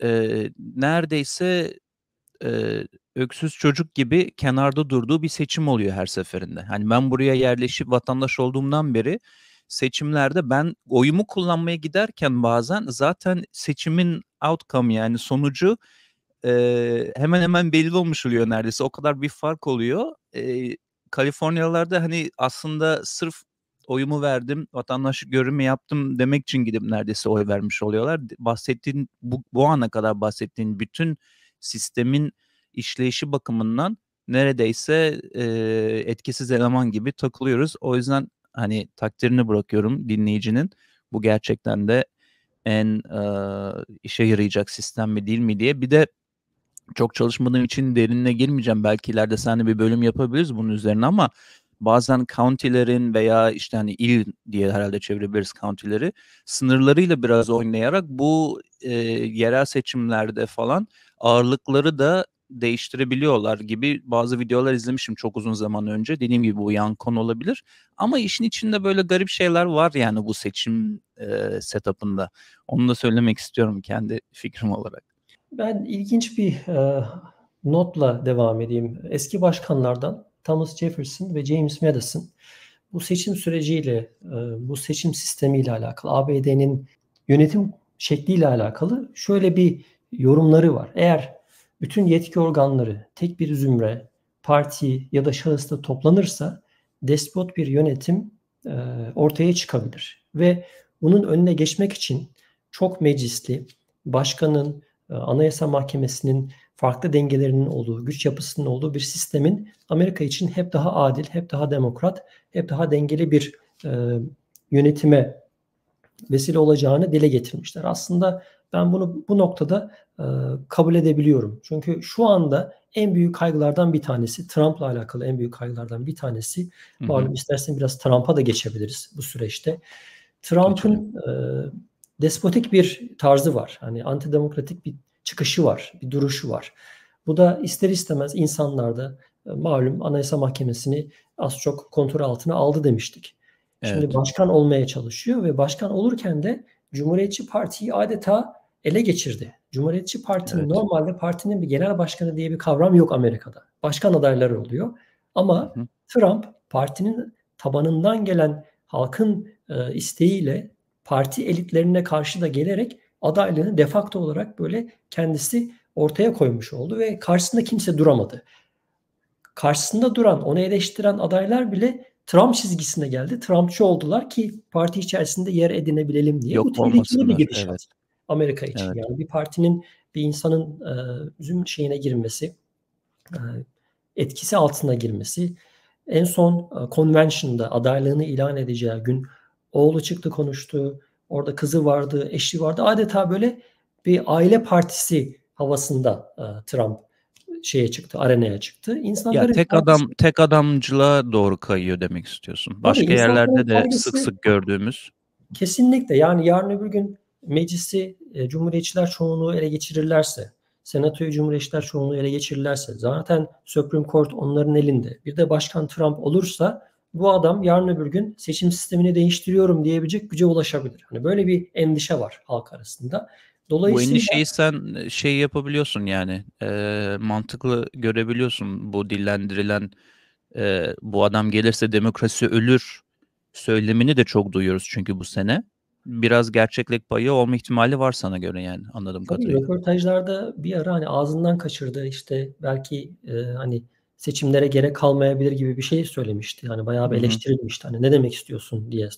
e, neredeyse e, öksüz çocuk gibi kenarda durduğu bir seçim oluyor her seferinde. Hani ben buraya yerleşip vatandaş olduğumdan beri seçimlerde ben oyumu kullanmaya giderken bazen zaten seçimin outcome yani sonucu e, hemen hemen belli olmuş oluyor neredeyse. O kadar bir fark oluyor. E, Kaliforniyalarda hani aslında sırf oyumu verdim, vatandaşlık görünme yaptım demek için gidip neredeyse oy vermiş oluyorlar. Bahsettiğin bu, bu ana kadar bahsettiğin bütün sistemin işleyişi bakımından neredeyse e, etkisiz eleman gibi takılıyoruz. O yüzden hani takdirini bırakıyorum dinleyicinin. Bu gerçekten de en e, işe yarayacak sistem mi değil mi diye. Bir de çok çalışmadığım için derinine girmeyeceğim. Belki ileride seninle bir bölüm yapabiliriz bunun üzerine ama bazen county'lerin veya işte hani il diye herhalde çevirebiliriz county'leri sınırlarıyla biraz oynayarak bu e, yerel seçimlerde falan ağırlıkları da değiştirebiliyorlar gibi bazı videolar izlemişim çok uzun zaman önce. Dediğim gibi bu yan konu olabilir. Ama işin içinde böyle garip şeyler var yani bu seçim e, setup'ında. Onu da söylemek istiyorum kendi fikrim olarak. Ben ilginç bir e, notla devam edeyim. Eski başkanlardan Thomas Jefferson ve James Madison bu seçim süreciyle, e, bu seçim sistemiyle alakalı, ABD'nin yönetim şekliyle alakalı şöyle bir yorumları var. Eğer bütün yetki organları tek bir zümre, parti ya da şahısta toplanırsa despot bir yönetim e, ortaya çıkabilir. Ve bunun önüne geçmek için çok meclisli, başkanın, e, anayasa mahkemesinin farklı dengelerinin olduğu, güç yapısının olduğu bir sistemin Amerika için hep daha adil, hep daha demokrat, hep daha dengeli bir e, yönetime vesile olacağını dile getirmişler. Aslında ben bunu bu noktada e, kabul edebiliyorum. Çünkü şu anda en büyük kaygılardan bir tanesi Trump'la alakalı en büyük kaygılardan bir tanesi. Malum istersen biraz Trump'a da geçebiliriz bu süreçte. Trump'ın e, despotik bir tarzı var. Hani antidemokratik bir çıkışı var, bir duruşu var. Bu da ister istemez insanlarda e, malum Anayasa Mahkemesi'ni az çok kontrol altına aldı demiştik. Evet. Şimdi başkan olmaya çalışıyor ve başkan olurken de Cumhuriyetçi Parti'yi adeta ele geçirdi. Cumhuriyetçi Parti'nin evet. normalde partinin bir genel başkanı diye bir kavram yok Amerika'da. Başkan adayları oluyor. Ama Hı. Trump partinin tabanından gelen halkın e, isteğiyle parti elitlerine karşı da gelerek adaylığını defakto olarak böyle kendisi ortaya koymuş oldu ve karşısında kimse duramadı. Karşısında duran, onu eleştiren adaylar bile Trump çizgisine geldi. Trumpçı oldular ki parti içerisinde yer edinebilelim diye. Yok, Bu tehlikeli bir gidişat. Evet. Amerika için. Evet. Yani bir partinin, bir insanın e, şeyine girmesi, e, etkisi altına girmesi. En son e, convention'da adaylığını ilan edeceği gün oğlu çıktı konuştu. Orada kızı vardı, eşi vardı. Adeta böyle bir aile partisi havasında e, Trump şeye çıktı, arenaya çıktı. İnsanların tek partisi... adam tek adamcılığa doğru kayıyor demek istiyorsun. Başka Tabii, yerlerde de kaygısı... sık sık gördüğümüz. Kesinlikle. Yani yarın öbür gün meclisi e, cumhuriyetçiler çoğunluğu ele geçirirlerse, senatoyu cumhuriyetçiler çoğunluğu ele geçirirlerse zaten Supreme Court onların elinde. Bir de başkan Trump olursa bu adam yarın öbür gün seçim sistemini değiştiriyorum diyebilecek güce ulaşabilir. Hani böyle bir endişe var halk arasında. Dolayısıyla bu endişeyi sen e, şey yapabiliyorsun yani e, mantıklı görebiliyorsun bu dillendirilen e, bu adam gelirse demokrasi ölür söylemini de çok duyuyoruz çünkü bu sene biraz gerçeklik payı olma ihtimali var sana göre yani anladım kadarıyla. Röportajlarda bir ara hani ağzından kaçırdı işte belki e, hani seçimlere gerek kalmayabilir gibi bir şey söylemişti. Yani bayağı bir eleştirilmişti. Hani ne demek istiyorsun diye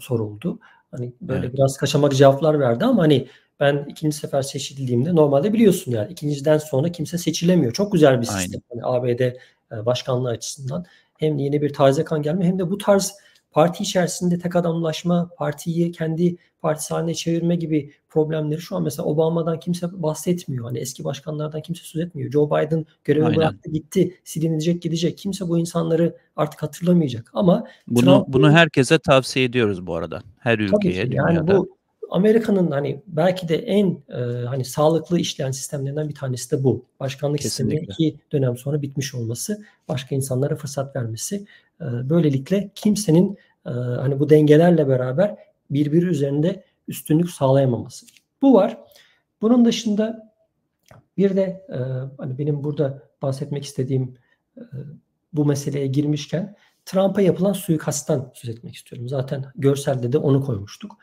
soruldu. Hani böyle evet. biraz kaçamak cevaplar verdi ama hani ben ikinci sefer seçildiğimde normalde biliyorsun yani ikinciden sonra kimse seçilemiyor. Çok güzel bir sistem. Aynen. Yani ABD e, başkanlığı açısından hem yeni bir taze kan gelme hem de bu tarz parti içerisinde tek adamlaşma, partiyi kendi partisi haline çevirme gibi problemleri şu an mesela Obama'dan kimse bahsetmiyor. Hani eski başkanlardan kimse söz etmiyor. Joe Biden görevi Aynen. bıraktı gitti. Silinecek gidecek. Kimse bu insanları artık hatırlamayacak. Ama bunu, Trump, bunu herkese tavsiye ediyoruz bu arada. Her ülkeye. Tabii ki, yani bu Amerika'nın hani belki de en e, hani sağlıklı işleyen sistemlerinden bir tanesi de bu. Başkanlık Kesinlikle. sisteminin iki dönem sonra bitmiş olması, başka insanlara fırsat vermesi. Ee, böylelikle kimsenin e, hani bu dengelerle beraber birbiri üzerinde üstünlük sağlayamaması. Bu var. Bunun dışında bir de e, hani benim burada bahsetmek istediğim e, bu meseleye girmişken Trump'a yapılan suikasttan söz etmek istiyorum. Zaten görselde de onu koymuştuk.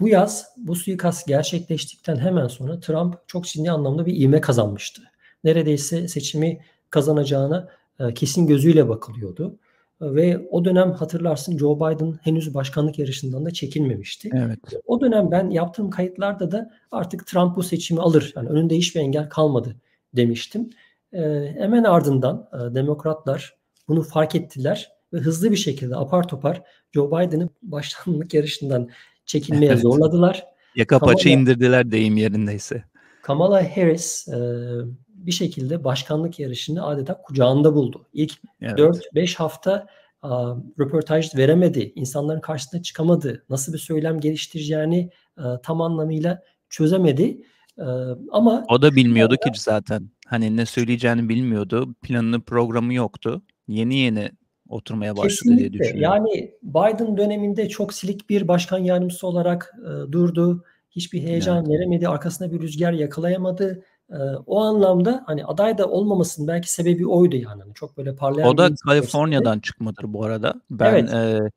Bu yaz bu suikast gerçekleştikten hemen sonra Trump çok ciddi anlamda bir ivme kazanmıştı. Neredeyse seçimi kazanacağına kesin gözüyle bakılıyordu ve o dönem hatırlarsın Joe Biden henüz başkanlık yarışından da çekilmemişti. Evet. O dönem ben yaptığım kayıtlarda da artık Trump bu seçimi alır. Yani önünde hiçbir engel kalmadı demiştim. E, hemen ardından e, demokratlar bunu fark ettiler ve hızlı bir şekilde apar topar Joe Biden'ı başkanlık yarışından çekilmeye evet. zorladılar. Yaka Kamala, paça indirdiler deyim yerindeyse. Kamala Harris e, bir şekilde başkanlık yarışını adeta kucağında buldu. İlk evet. 4-5 hafta a, röportaj veremedi, insanların karşısına çıkamadı, nasıl bir söylem geliştireceğini a, tam anlamıyla çözemedi. A, ama o da bilmiyordu ki zaten. Hani ne söyleyeceğini bilmiyordu. Planını, programı yoktu. Yeni yeni oturmaya başladı Kesinlikle. diye düşünüyorum. Yani Biden döneminde çok silik bir başkan yardımcısı olarak e, durdu. Hiçbir heyecan evet. veremedi. Arkasına bir rüzgar yakalayamadı o anlamda hani aday da olmamasının belki sebebi oydu yani. Hani, çok böyle parlayan O da Kaliforniya'dan çıkmadır bu arada. Ben evet. e,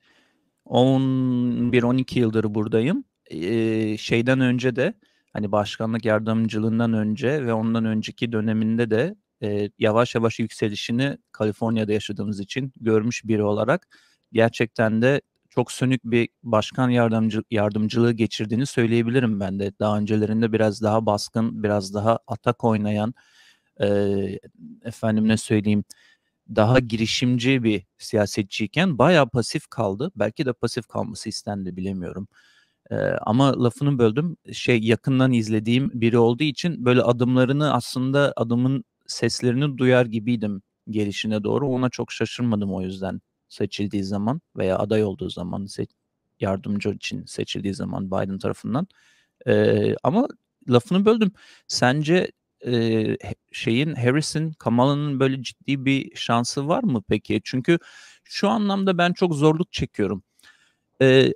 11-12 yıldır buradayım. E, şeyden önce de hani başkanlık yardımcılığından önce ve ondan önceki döneminde de e, yavaş yavaş yükselişini Kaliforniya'da yaşadığımız için görmüş biri olarak gerçekten de çok sönük bir başkan yardımcı, yardımcılığı geçirdiğini söyleyebilirim ben de. Daha öncelerinde biraz daha baskın, biraz daha atak oynayan, e, efendim ne söyleyeyim, daha girişimci bir siyasetçiyken bayağı pasif kaldı. Belki de pasif kalması istendi bilemiyorum. Ee, ama lafını böldüm. Şey yakından izlediğim biri olduğu için böyle adımlarını aslında adımın seslerini duyar gibiydim gelişine doğru. Ona çok şaşırmadım o yüzden seçildiği zaman veya aday olduğu zaman se- yardımcı için seçildiği zaman Biden tarafından. E, ama lafını böldüm. Sence e, şeyin Harris'in Kamala'nın böyle ciddi bir şansı var mı peki? Çünkü şu anlamda ben çok zorluk çekiyorum. E,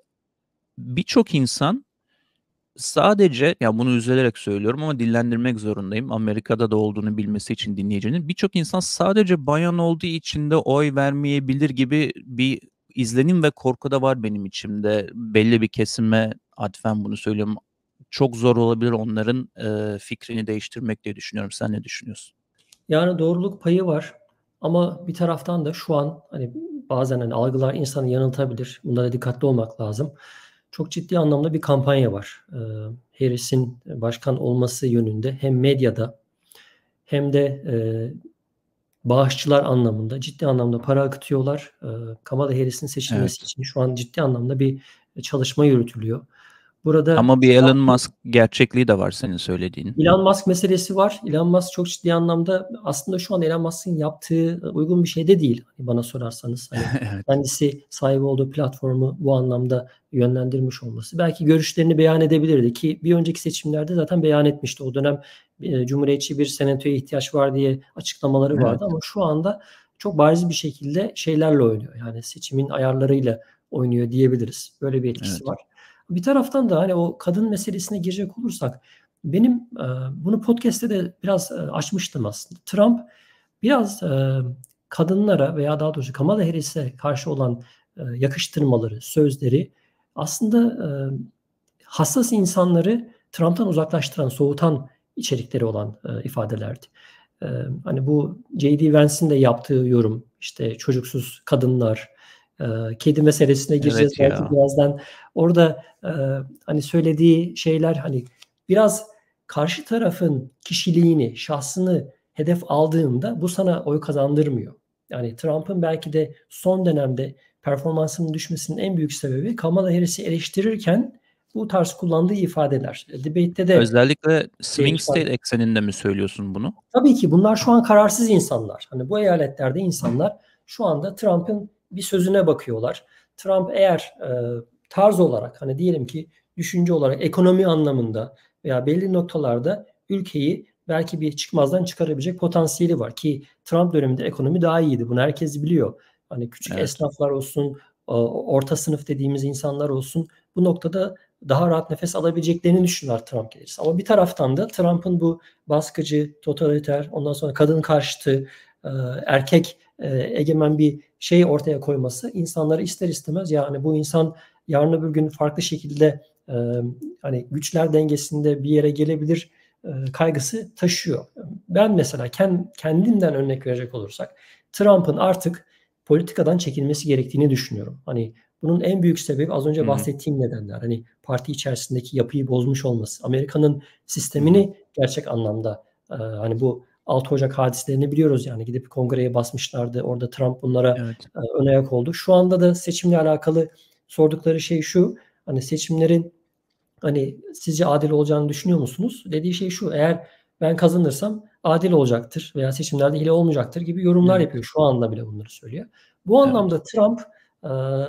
Birçok insan sadece yani bunu üzülerek söylüyorum ama dillendirmek zorundayım. Amerika'da da olduğunu bilmesi için dinleyicinin birçok insan sadece bayan olduğu için de oy vermeyebilir gibi bir izlenim ve korku da var benim içimde. Belli bir kesime atfen bunu söylüyorum. Çok zor olabilir onların e, fikrini değiştirmek diye düşünüyorum. Sen ne düşünüyorsun? Yani doğruluk payı var. Ama bir taraftan da şu an hani bazen hani algılar insanı yanıltabilir. Bunlara dikkatli olmak lazım çok ciddi anlamda bir kampanya var. E, Harris'in başkan olması yönünde hem medyada hem de e, bağışçılar anlamında ciddi anlamda para akıtıyorlar. E, Kamala Harris'in seçilmesi evet. için şu an ciddi anlamda bir çalışma yürütülüyor. Burada Ama bir Elon Musk gerçekliği de var senin söylediğin. Elon Musk meselesi var. Elon Musk çok ciddi anlamda aslında şu an Elon Musk'ın yaptığı uygun bir şey de değil hani bana sorarsanız. Hani evet. Kendisi sahibi olduğu platformu bu anlamda yönlendirmiş olması. Belki görüşlerini beyan edebilirdi ki bir önceki seçimlerde zaten beyan etmişti. O dönem e, Cumhuriyetçi bir senatoya ihtiyaç var diye açıklamaları vardı evet. ama şu anda çok bariz bir şekilde şeylerle oynuyor. Yani seçimin ayarlarıyla oynuyor diyebiliriz. Böyle bir etkisi evet. var bir taraftan da hani o kadın meselesine girecek olursak benim e, bunu podcast'te de biraz e, açmıştım aslında. Trump biraz e, kadınlara veya daha doğrusu Kamala Harris'e karşı olan yakıştırmaları, sözleri aslında hassas insanları Trump'tan uzaklaştıran, soğutan içerikleri olan ifadelerdi. Hani bu J.D. Vance'in de yaptığı yorum işte çocuksuz kadınlar, ee, kedi meselesine gireceğiz evet belki birazdan. Orada e, hani söylediği şeyler hani biraz karşı tarafın kişiliğini, şahsını hedef aldığında bu sana oy kazandırmıyor. Yani Trump'ın belki de son dönemde performansının düşmesinin en büyük sebebi Kamala Harris'i eleştirirken bu tarz kullandığı ifadeler. E, debate'de de özellikle şey swing şey, state ekseninde mi söylüyorsun bunu? Tabii ki bunlar şu an kararsız insanlar. Hani bu eyaletlerde insanlar şu anda Trump'ın bir sözüne bakıyorlar. Trump eğer e, tarz olarak hani diyelim ki düşünce olarak ekonomi anlamında veya belli noktalarda ülkeyi belki bir çıkmazdan çıkarabilecek potansiyeli var ki Trump döneminde ekonomi daha iyiydi. Bunu herkes biliyor. Hani küçük evet. esnaflar olsun, orta sınıf dediğimiz insanlar olsun bu noktada daha rahat nefes alabileceklerini düşünürler Trump gelirse. Ama bir taraftan da Trump'ın bu baskıcı, totaliter, ondan sonra kadın karşıtı, e, erkek e, egemen bir şeyi ortaya koyması insanları ister istemez yani bu insan yarın öbür gün farklı şekilde e, hani güçler dengesinde bir yere gelebilir e, kaygısı taşıyor. Ben mesela kend, kendimden örnek verecek olursak Trump'ın artık politikadan çekilmesi gerektiğini düşünüyorum. Hani bunun en büyük sebebi az önce bahsettiğim hı nedenler. Hani parti içerisindeki yapıyı bozmuş olması, Amerika'nın sistemini hı gerçek anlamda e, hani bu 6 Ocak hadislerini biliyoruz yani gidip kongreye basmışlardı. Orada Trump bunlara evet. E, ön ayak oldu. Şu anda da seçimle alakalı sordukları şey şu. Hani seçimlerin hani sizce adil olacağını düşünüyor musunuz? Dediği şey şu. Eğer ben kazanırsam adil olacaktır veya seçimlerde hile olmayacaktır gibi yorumlar evet. yapıyor. Şu anda bile bunları söylüyor. Bu evet. anlamda Trump e,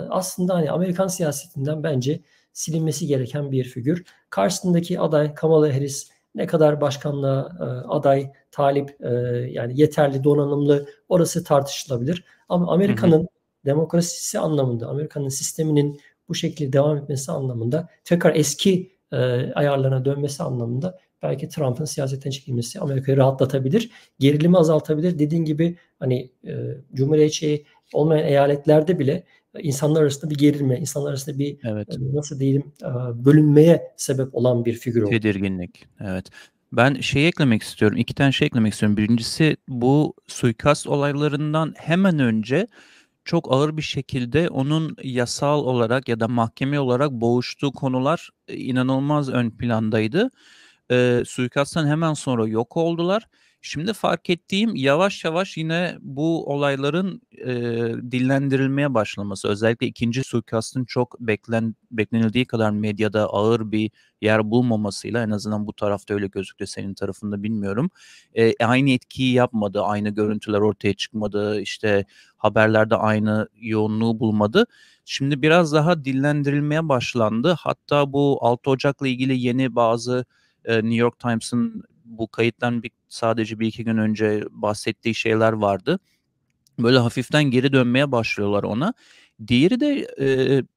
aslında hani Amerikan siyasetinden bence silinmesi gereken bir figür. Karşısındaki aday Kamala Harris ne kadar başkanlığa e, aday, talip e, yani yeterli, donanımlı orası tartışılabilir. Ama Amerika'nın demokrasisi anlamında, Amerika'nın sisteminin bu şekilde devam etmesi anlamında tekrar eski e, ayarlarına dönmesi anlamında belki Trump'ın siyasetten çekilmesi Amerika'yı rahatlatabilir, gerilimi azaltabilir. Dediğin gibi hani e, Cumhuriyetçi olmayan eyaletlerde bile insanlar arasında bir gerilme, insanlar arasında bir evet. E, nasıl diyelim e, bölünmeye sebep olan bir figür oldu. Tedirginlik, evet. Ben şey eklemek istiyorum, iki tane şey eklemek istiyorum. Birincisi bu suikast olaylarından hemen önce çok ağır bir şekilde onun yasal olarak ya da mahkeme olarak boğuştuğu konular e, inanılmaz ön plandaydı. E, suikasttan hemen sonra yok oldular Şimdi fark ettiğim yavaş yavaş yine bu olayların e, dillendirilmeye başlaması. Özellikle ikinci suikastın çok beklen, beklenildiği kadar medyada ağır bir yer bulmamasıyla en azından bu tarafta öyle gözüküyor senin tarafında bilmiyorum. E, aynı etkiyi yapmadı, aynı görüntüler ortaya çıkmadı, işte haberlerde aynı yoğunluğu bulmadı. Şimdi biraz daha dillendirilmeye başlandı. Hatta bu 6 Ocak'la ilgili yeni bazı e, New York Times'ın bu kayıttan bir sadece bir iki gün önce bahsettiği şeyler vardı. Böyle hafiften geri dönmeye başlıyorlar ona. Diğeri de e,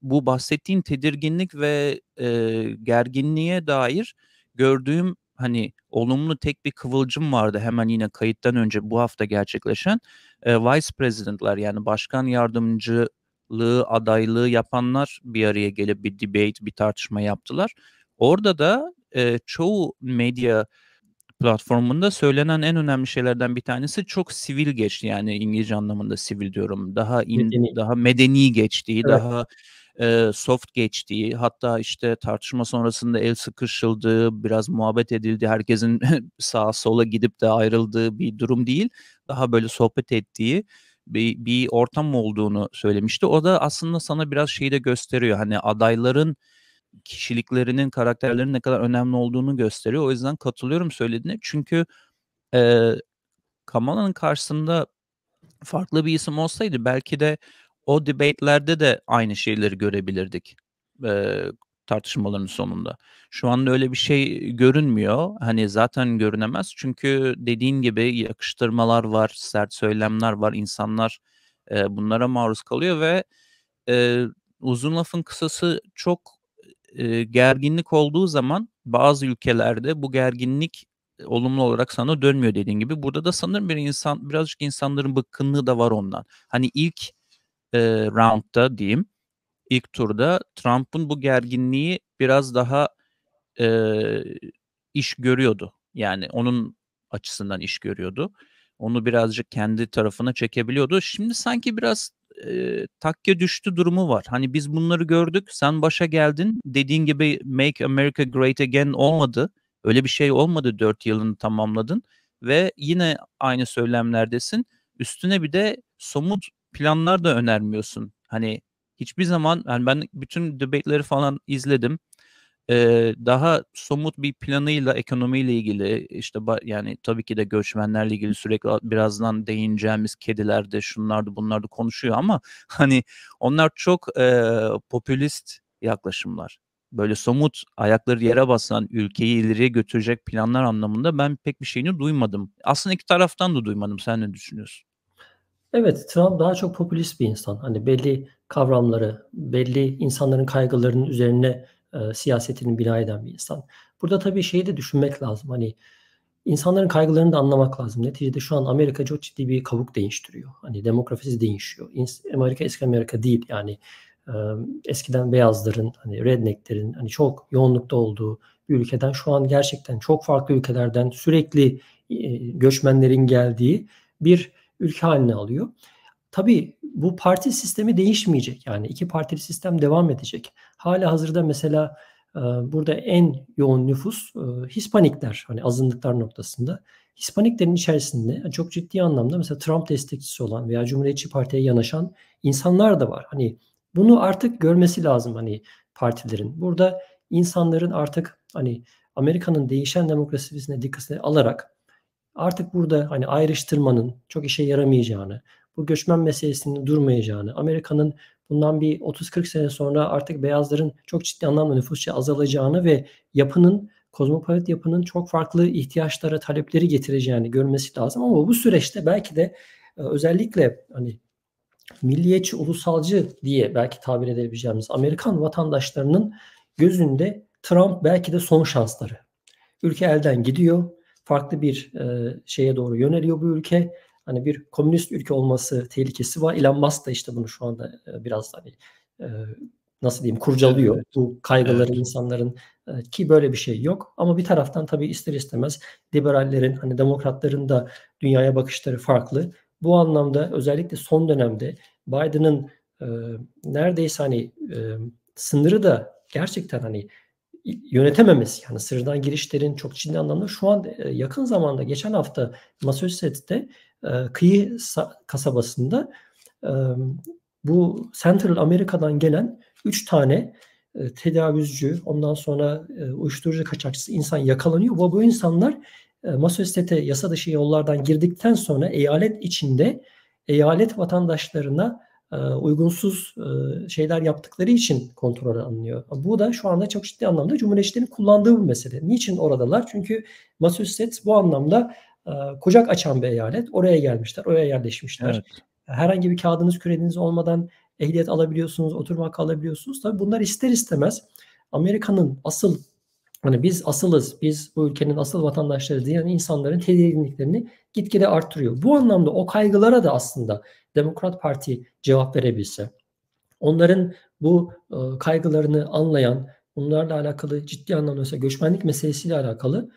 bu bahsettiğin tedirginlik ve e, gerginliğe dair gördüğüm hani olumlu tek bir kıvılcım vardı hemen yine kayıttan önce bu hafta gerçekleşen e, vice presidentler yani başkan yardımcılığı adaylığı yapanlar bir araya gelip bir debate bir tartışma yaptılar. Orada da e, çoğu medya platformunda söylenen en önemli şeylerden bir tanesi çok sivil geçti. Yani İngilizce anlamında sivil diyorum. Daha in, medeni. daha medeni geçtiği, evet. daha e, soft geçtiği, hatta işte tartışma sonrasında el sıkışıldığı, biraz muhabbet edildi, herkesin sağa sola gidip de ayrıldığı bir durum değil. Daha böyle sohbet ettiği bir, bir ortam olduğunu söylemişti. O da aslında sana biraz şeyi de gösteriyor. Hani adayların kişiliklerinin, karakterlerinin ne kadar önemli olduğunu gösteriyor. O yüzden katılıyorum söylediğine. Çünkü e, Kamala'nın karşısında farklı bir isim olsaydı belki de o debate'lerde de aynı şeyleri görebilirdik e, tartışmaların sonunda. Şu anda öyle bir şey görünmüyor. Hani zaten görünemez çünkü dediğin gibi yakıştırmalar var, sert söylemler var. insanlar e, bunlara maruz kalıyor ve e, uzun lafın kısası çok e, gerginlik olduğu zaman bazı ülkelerde bu gerginlik olumlu olarak sana dönmüyor dediğin gibi. Burada da sanırım bir insan birazcık insanların bıkkınlığı da var ondan. Hani ilk e, roundda diyeyim ilk turda Trump'ın bu gerginliği biraz daha e, iş görüyordu. Yani onun açısından iş görüyordu onu birazcık kendi tarafına çekebiliyordu. Şimdi sanki biraz e, takke düştü durumu var. Hani biz bunları gördük. Sen başa geldin. Dediğin gibi Make America Great Again olmadı. Öyle bir şey olmadı. Dört yılını tamamladın ve yine aynı söylemlerdesin. Üstüne bir de somut planlar da önermiyorsun. Hani hiçbir zaman yani ben bütün debate'leri falan izledim e, daha somut bir planıyla ekonomiyle ilgili işte yani tabii ki de göçmenlerle ilgili sürekli birazdan değineceğimiz kedilerde şunlarda bunlarda konuşuyor ama hani onlar çok e, popülist yaklaşımlar. Böyle somut ayakları yere basan ülkeyi ileriye götürecek planlar anlamında ben pek bir şeyini duymadım. Aslında iki taraftan da duymadım. Sen ne düşünüyorsun? Evet, Trump daha çok popülist bir insan. Hani belli kavramları, belli insanların kaygılarının üzerine e, siyasetini bina eden bir insan. Burada tabii şeyi de düşünmek lazım. Hani insanların kaygılarını da anlamak lazım. Neticede şu an Amerika çok ciddi bir kabuk değiştiriyor. Hani demografisi değişiyor. Amerika eski Amerika değil yani e, eskiden beyazların hani rednecklerin hani çok yoğunlukta olduğu bir ülkeden şu an gerçekten çok farklı ülkelerden sürekli e, göçmenlerin geldiği bir ülke haline alıyor. Tabii bu parti sistemi değişmeyecek. Yani iki partili sistem devam edecek. Hala hazırda mesela burada en yoğun nüfus Hispanikler hani azınlıklar noktasında. Hispaniklerin içerisinde çok ciddi anlamda mesela Trump destekçisi olan veya Cumhuriyetçi Parti'ye yanaşan insanlar da var. Hani bunu artık görmesi lazım hani partilerin. Burada insanların artık hani Amerika'nın değişen demokrasisine dikkatini alarak artık burada hani ayrıştırmanın çok işe yaramayacağını, bu göçmen meselesinin durmayacağını, Amerika'nın bundan bir 30-40 sene sonra artık beyazların çok ciddi anlamda nüfusça azalacağını ve yapının kozmopolit yapının çok farklı ihtiyaçlara, talepleri getireceğini görmesi lazım ama bu süreçte belki de e, özellikle hani milliyetçi, ulusalcı diye belki tabir edebileceğimiz Amerikan vatandaşlarının gözünde Trump belki de son şansları. Ülke elden gidiyor. Farklı bir e, şeye doğru yöneliyor bu ülke hani bir komünist ülke olması tehlikesi var. Elon Musk da işte bunu şu anda e, biraz hani e, nasıl diyeyim kurcalıyor evet. bu kaygıları evet. insanların e, ki böyle bir şey yok. Ama bir taraftan tabii ister istemez liberallerin hani demokratların da dünyaya bakışları farklı. Bu anlamda özellikle son dönemde Biden'ın e, neredeyse hani e, sınırı da gerçekten hani yönetememesi yani sırdan girişlerin çok ciddi anlamda şu an yakın zamanda geçen hafta Massachusetts'te ee, kıyı kasabasında bu Central Amerika'dan gelen 3 tane e, tecavüzcü, ondan sonra e, uyuşturucu kaçakçısı insan yakalanıyor. Bu, bu insanlar e, Masöstet'e yasa dışı yollardan girdikten sonra eyalet içinde eyalet vatandaşlarına uygunsuz şeyler yaptıkları için kontrol alınıyor. Bu da şu anda çok ciddi anlamda Cumhuriyetçilerin kullandığı bir mesele. Niçin oradalar? Çünkü Massachusetts bu anlamda ee, kucak açan bir eyalet. Oraya gelmişler, oraya yerleşmişler. Evet. Herhangi bir kağıdınız, küreniz olmadan ehliyet alabiliyorsunuz, oturma hakkı alabiliyorsunuz. Tabii bunlar ister istemez Amerika'nın asıl hani biz asılız, biz bu ülkenin asıl vatandaşları diyen insanların tedirginliklerini gitgide arttırıyor. Bu anlamda o kaygılara da aslında Demokrat Parti cevap verebilse, onların bu e, kaygılarını anlayan, bunlarla alakalı ciddi anlamda mesela göçmenlik meselesiyle alakalı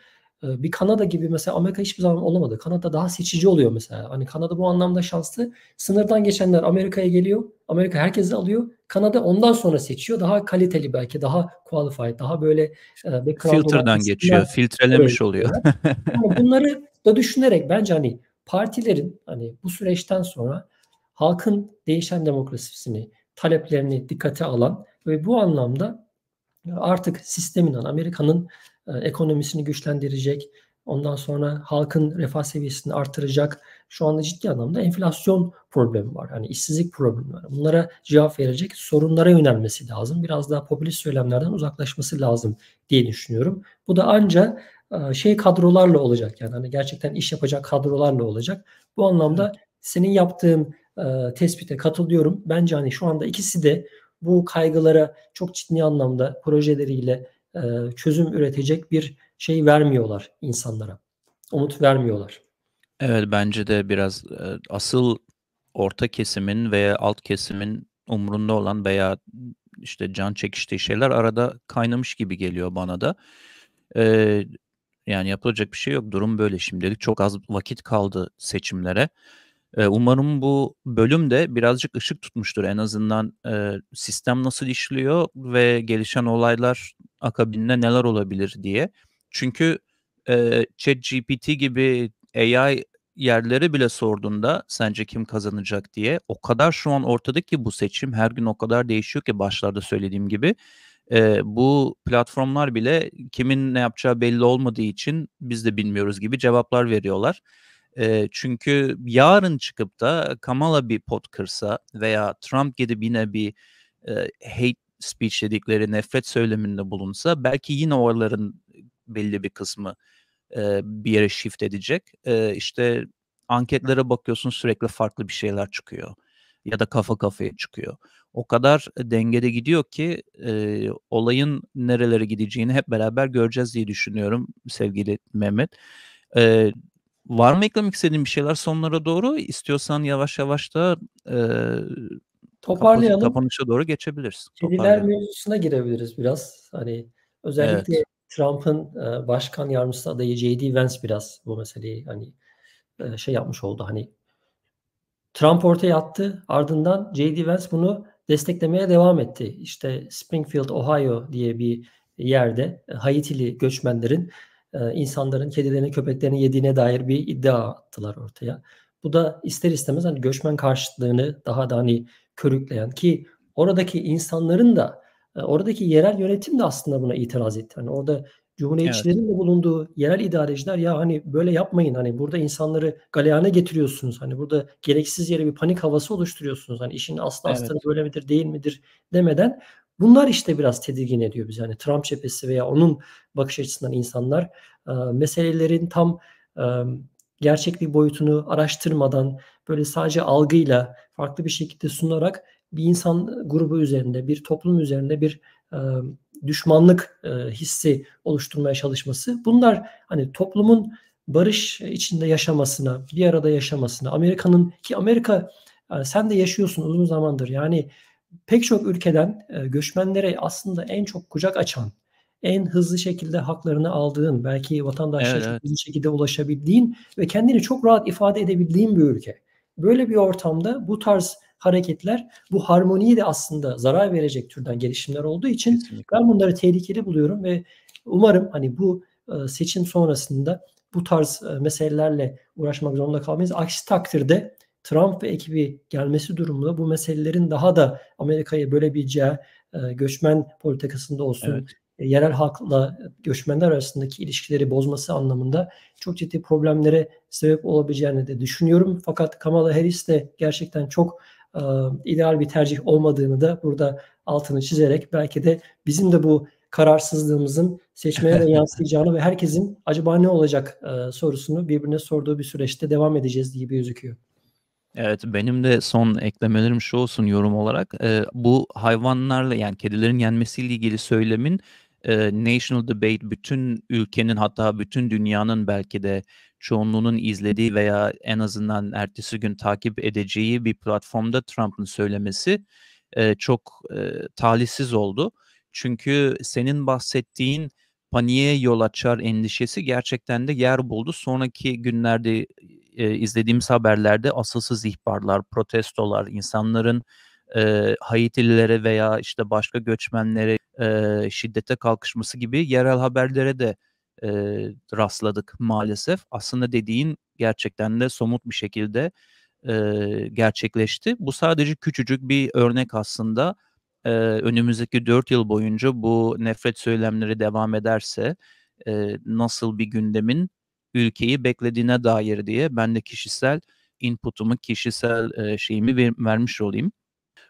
ee, bir Kanada gibi mesela Amerika hiçbir zaman olamadı. Kanada daha seçici oluyor mesela. Hani Kanada bu anlamda şanslı. Sınırdan geçenler Amerika'ya geliyor. Amerika herkesi alıyor. Kanada ondan sonra seçiyor. Daha kaliteli belki, daha qualified, daha böyle e, filtreden geçiyor, filtrelemiş evet. oluyor. yani bunları da düşünerek bence hani partilerin hani bu süreçten sonra halkın değişen demokrasisini, taleplerini dikkate alan ve bu anlamda artık sistemin, hani Amerika'nın e, ekonomisini güçlendirecek, ondan sonra halkın refah seviyesini artıracak. Şu anda ciddi anlamda enflasyon problemi var. hani işsizlik problemi var. Bunlara cevap verecek sorunlara yönelmesi lazım. Biraz daha popülist söylemlerden uzaklaşması lazım diye düşünüyorum. Bu da ancak e, şey kadrolarla olacak yani hani gerçekten iş yapacak kadrolarla olacak. Bu anlamda senin yaptığın e, tespite katılıyorum. Bence hani şu anda ikisi de bu kaygılara çok ciddi anlamda projeleriyle e, çözüm üretecek bir şey vermiyorlar insanlara. Umut vermiyorlar. Evet bence de biraz e, asıl orta kesimin veya alt kesimin umrunda olan veya işte can çekiştiği şeyler arada kaynamış gibi geliyor bana da. Ee, yani yapılacak bir şey yok. Durum böyle şimdilik. Çok az vakit kaldı seçimlere umarım bu bölüm de birazcık ışık tutmuştur en azından sistem nasıl işliyor ve gelişen olaylar akabinde neler olabilir diye. Çünkü ChatGPT gibi AI yerleri bile sorduğunda sence kim kazanacak diye o kadar şu an ortada ki bu seçim her gün o kadar değişiyor ki başlarda söylediğim gibi e, bu platformlar bile kimin ne yapacağı belli olmadığı için biz de bilmiyoruz gibi cevaplar veriyorlar. E, çünkü yarın çıkıp da Kamala bir pot kırsa veya Trump gidip yine bir e, hate speech dedikleri nefret söyleminde bulunsa belki yine oraların belli bir kısmı e, bir yere shift edecek. E, işte anketlere bakıyorsun sürekli farklı bir şeyler çıkıyor ya da kafa kafaya çıkıyor. O kadar dengede gidiyor ki e, olayın nerelere gideceğini hep beraber göreceğiz diye düşünüyorum sevgili Mehmet. E, Var mı eklemek istediğin bir şeyler sonlara doğru? İstiyorsan yavaş yavaş da e, toparlayalım. Kapanışa doğru geçebiliriz. Kediler mevzusuna girebiliriz biraz. Hani özellikle evet. Trump'ın e, başkan yardımcısı adayı J.D. Vance biraz bu meseleyi hani e, şey yapmış oldu. Hani Trump ortaya attı. Ardından J.D. Vance bunu desteklemeye devam etti. İşte Springfield, Ohio diye bir yerde Haitili göçmenlerin e, insanların kedilerini köpeklerini yediğine dair bir iddia attılar ortaya. Bu da ister istemez hani göçmen karşıtlığını daha da hani körükleyen ki oradaki insanların da e, oradaki yerel yönetim de aslında buna itiraz etti. Hani orada Cumhuriyetçilerin evet. de bulunduğu yerel idareciler ya hani böyle yapmayın hani burada insanları galeyana getiriyorsunuz. Hani burada gereksiz yere bir panik havası oluşturuyorsunuz. Hani işin aslı evet. aslanı böyle midir değil midir demeden Bunlar işte biraz tedirgin ediyor bizi. Yani Trump cephesi veya onun bakış açısından insanlar e, meselelerin tam e, gerçeklik boyutunu araştırmadan böyle sadece algıyla farklı bir şekilde sunarak bir insan grubu üzerinde, bir toplum üzerinde bir e, düşmanlık e, hissi oluşturmaya çalışması. Bunlar hani toplumun barış içinde yaşamasına, bir arada yaşamasına, Amerika'nın ki Amerika sen de yaşıyorsun uzun zamandır. Yani pek çok ülkeden e, göçmenlere aslında en çok kucak açan, en hızlı şekilde haklarını aldığın, belki vatandaşlara evet, çok evet. hızlı şekilde ulaşabildiğin ve kendini çok rahat ifade edebildiğin bir ülke. Böyle bir ortamda bu tarz hareketler bu harmoniyi de aslında zarar verecek türden gelişimler olduğu için Kesinlikle. ben bunları tehlikeli buluyorum ve umarım hani bu e, seçim sonrasında bu tarz e, meselelerle uğraşmak zorunda kalmayız. Aksi takdirde Trump ve ekibi gelmesi durumunda bu meselelerin daha da Amerika'ya bölebileceği e, göçmen politikasında olsun, evet. e, yerel halkla göçmenler arasındaki ilişkileri bozması anlamında çok ciddi problemlere sebep olabileceğini de düşünüyorum. Fakat Kamala Harris de gerçekten çok e, ideal bir tercih olmadığını da burada altını çizerek belki de bizim de bu kararsızlığımızın seçmeye de yansıyacağını ve herkesin acaba ne olacak e, sorusunu birbirine sorduğu bir süreçte devam edeceğiz gibi gözüküyor. Evet benim de son eklemelerim şu olsun yorum olarak. E, bu hayvanlarla yani kedilerin yenmesiyle ilgili söylemin e, national debate bütün ülkenin hatta bütün dünyanın belki de çoğunluğunun izlediği veya en azından ertesi gün takip edeceği bir platformda Trump'ın söylemesi e, çok e, talihsiz oldu. Çünkü senin bahsettiğin paniğe yol açar endişesi gerçekten de yer buldu. Sonraki günlerde e, izlediğimiz haberlerde asılsız ihbarlar, protestolar, insanların e, Haitililere veya işte başka göçmenlere e, şiddete kalkışması gibi yerel haberlere de e, rastladık maalesef. Aslında dediğin gerçekten de somut bir şekilde e, gerçekleşti. Bu sadece küçücük bir örnek aslında. E, önümüzdeki 4 yıl boyunca bu nefret söylemleri devam ederse e, nasıl bir gündemin ülkeyi beklediğine dair diye ben de kişisel inputumu, kişisel şeyimi ver, vermiş olayım.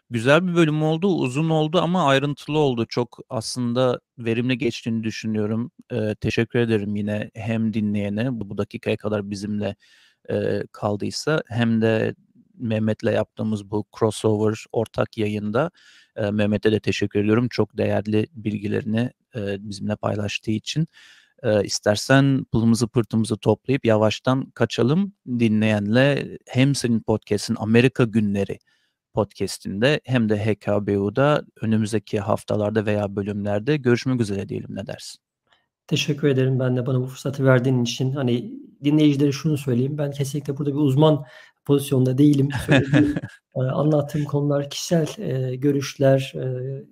Güzel bir bölüm oldu, uzun oldu ama ayrıntılı oldu. Çok aslında verimli geçtiğini düşünüyorum. E, teşekkür ederim yine hem dinleyene bu, bu dakikaya kadar bizimle e, kaldıysa hem de Mehmet'le yaptığımız bu crossover ortak yayında e, Mehmet'e de teşekkür ediyorum. Çok değerli bilgilerini e, bizimle paylaştığı için. E, istersen pulumuzu pırtımızı toplayıp yavaştan kaçalım dinleyenle hem senin podcast'in Amerika Günleri podcast'inde hem de HKBU'da önümüzdeki haftalarda veya bölümlerde görüşmek üzere diyelim ne dersin? Teşekkür ederim ben de bana bu fırsatı verdiğin için. Hani dinleyicilere şunu söyleyeyim. Ben kesinlikle burada bir uzman pozisyonda değilim. anlattığım konular kişisel e, görüşler, e,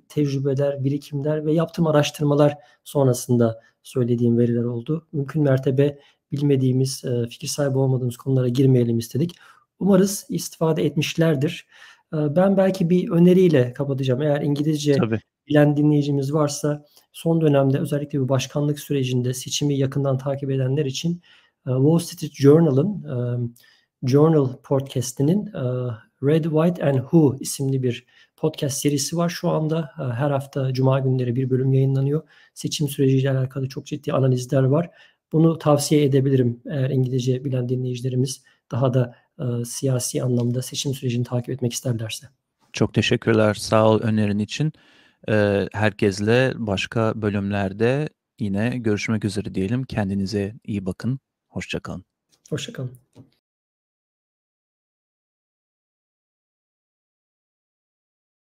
tecrübeler, birikimler ve yaptığım araştırmalar sonrasında söylediğim veriler oldu. Mümkün mertebe bilmediğimiz, e, fikir sahibi olmadığımız konulara girmeyelim istedik. Umarız istifade etmişlerdir. E, ben belki bir öneriyle kapatacağım. Eğer İngilizce Tabii. bilen dinleyicimiz varsa son dönemde özellikle bu başkanlık sürecinde seçimi yakından takip edenler için e, Wall Street Journal'ın Journal Podcast'inin Red, White and Who isimli bir podcast serisi var şu anda. Ee, her hafta cuma günleri bir bölüm yayınlanıyor. Seçim süreciyle alakalı çok ciddi analizler var. Bunu tavsiye edebilirim eğer İngilizce bilen dinleyicilerimiz daha da e, siyasi anlamda seçim sürecini takip etmek isterlerse. Çok teşekkürler sağ ol önerin için. E, herkesle başka bölümlerde yine görüşmek üzere diyelim. Kendinize iyi bakın. Hoşçakalın. Hoşçakalın.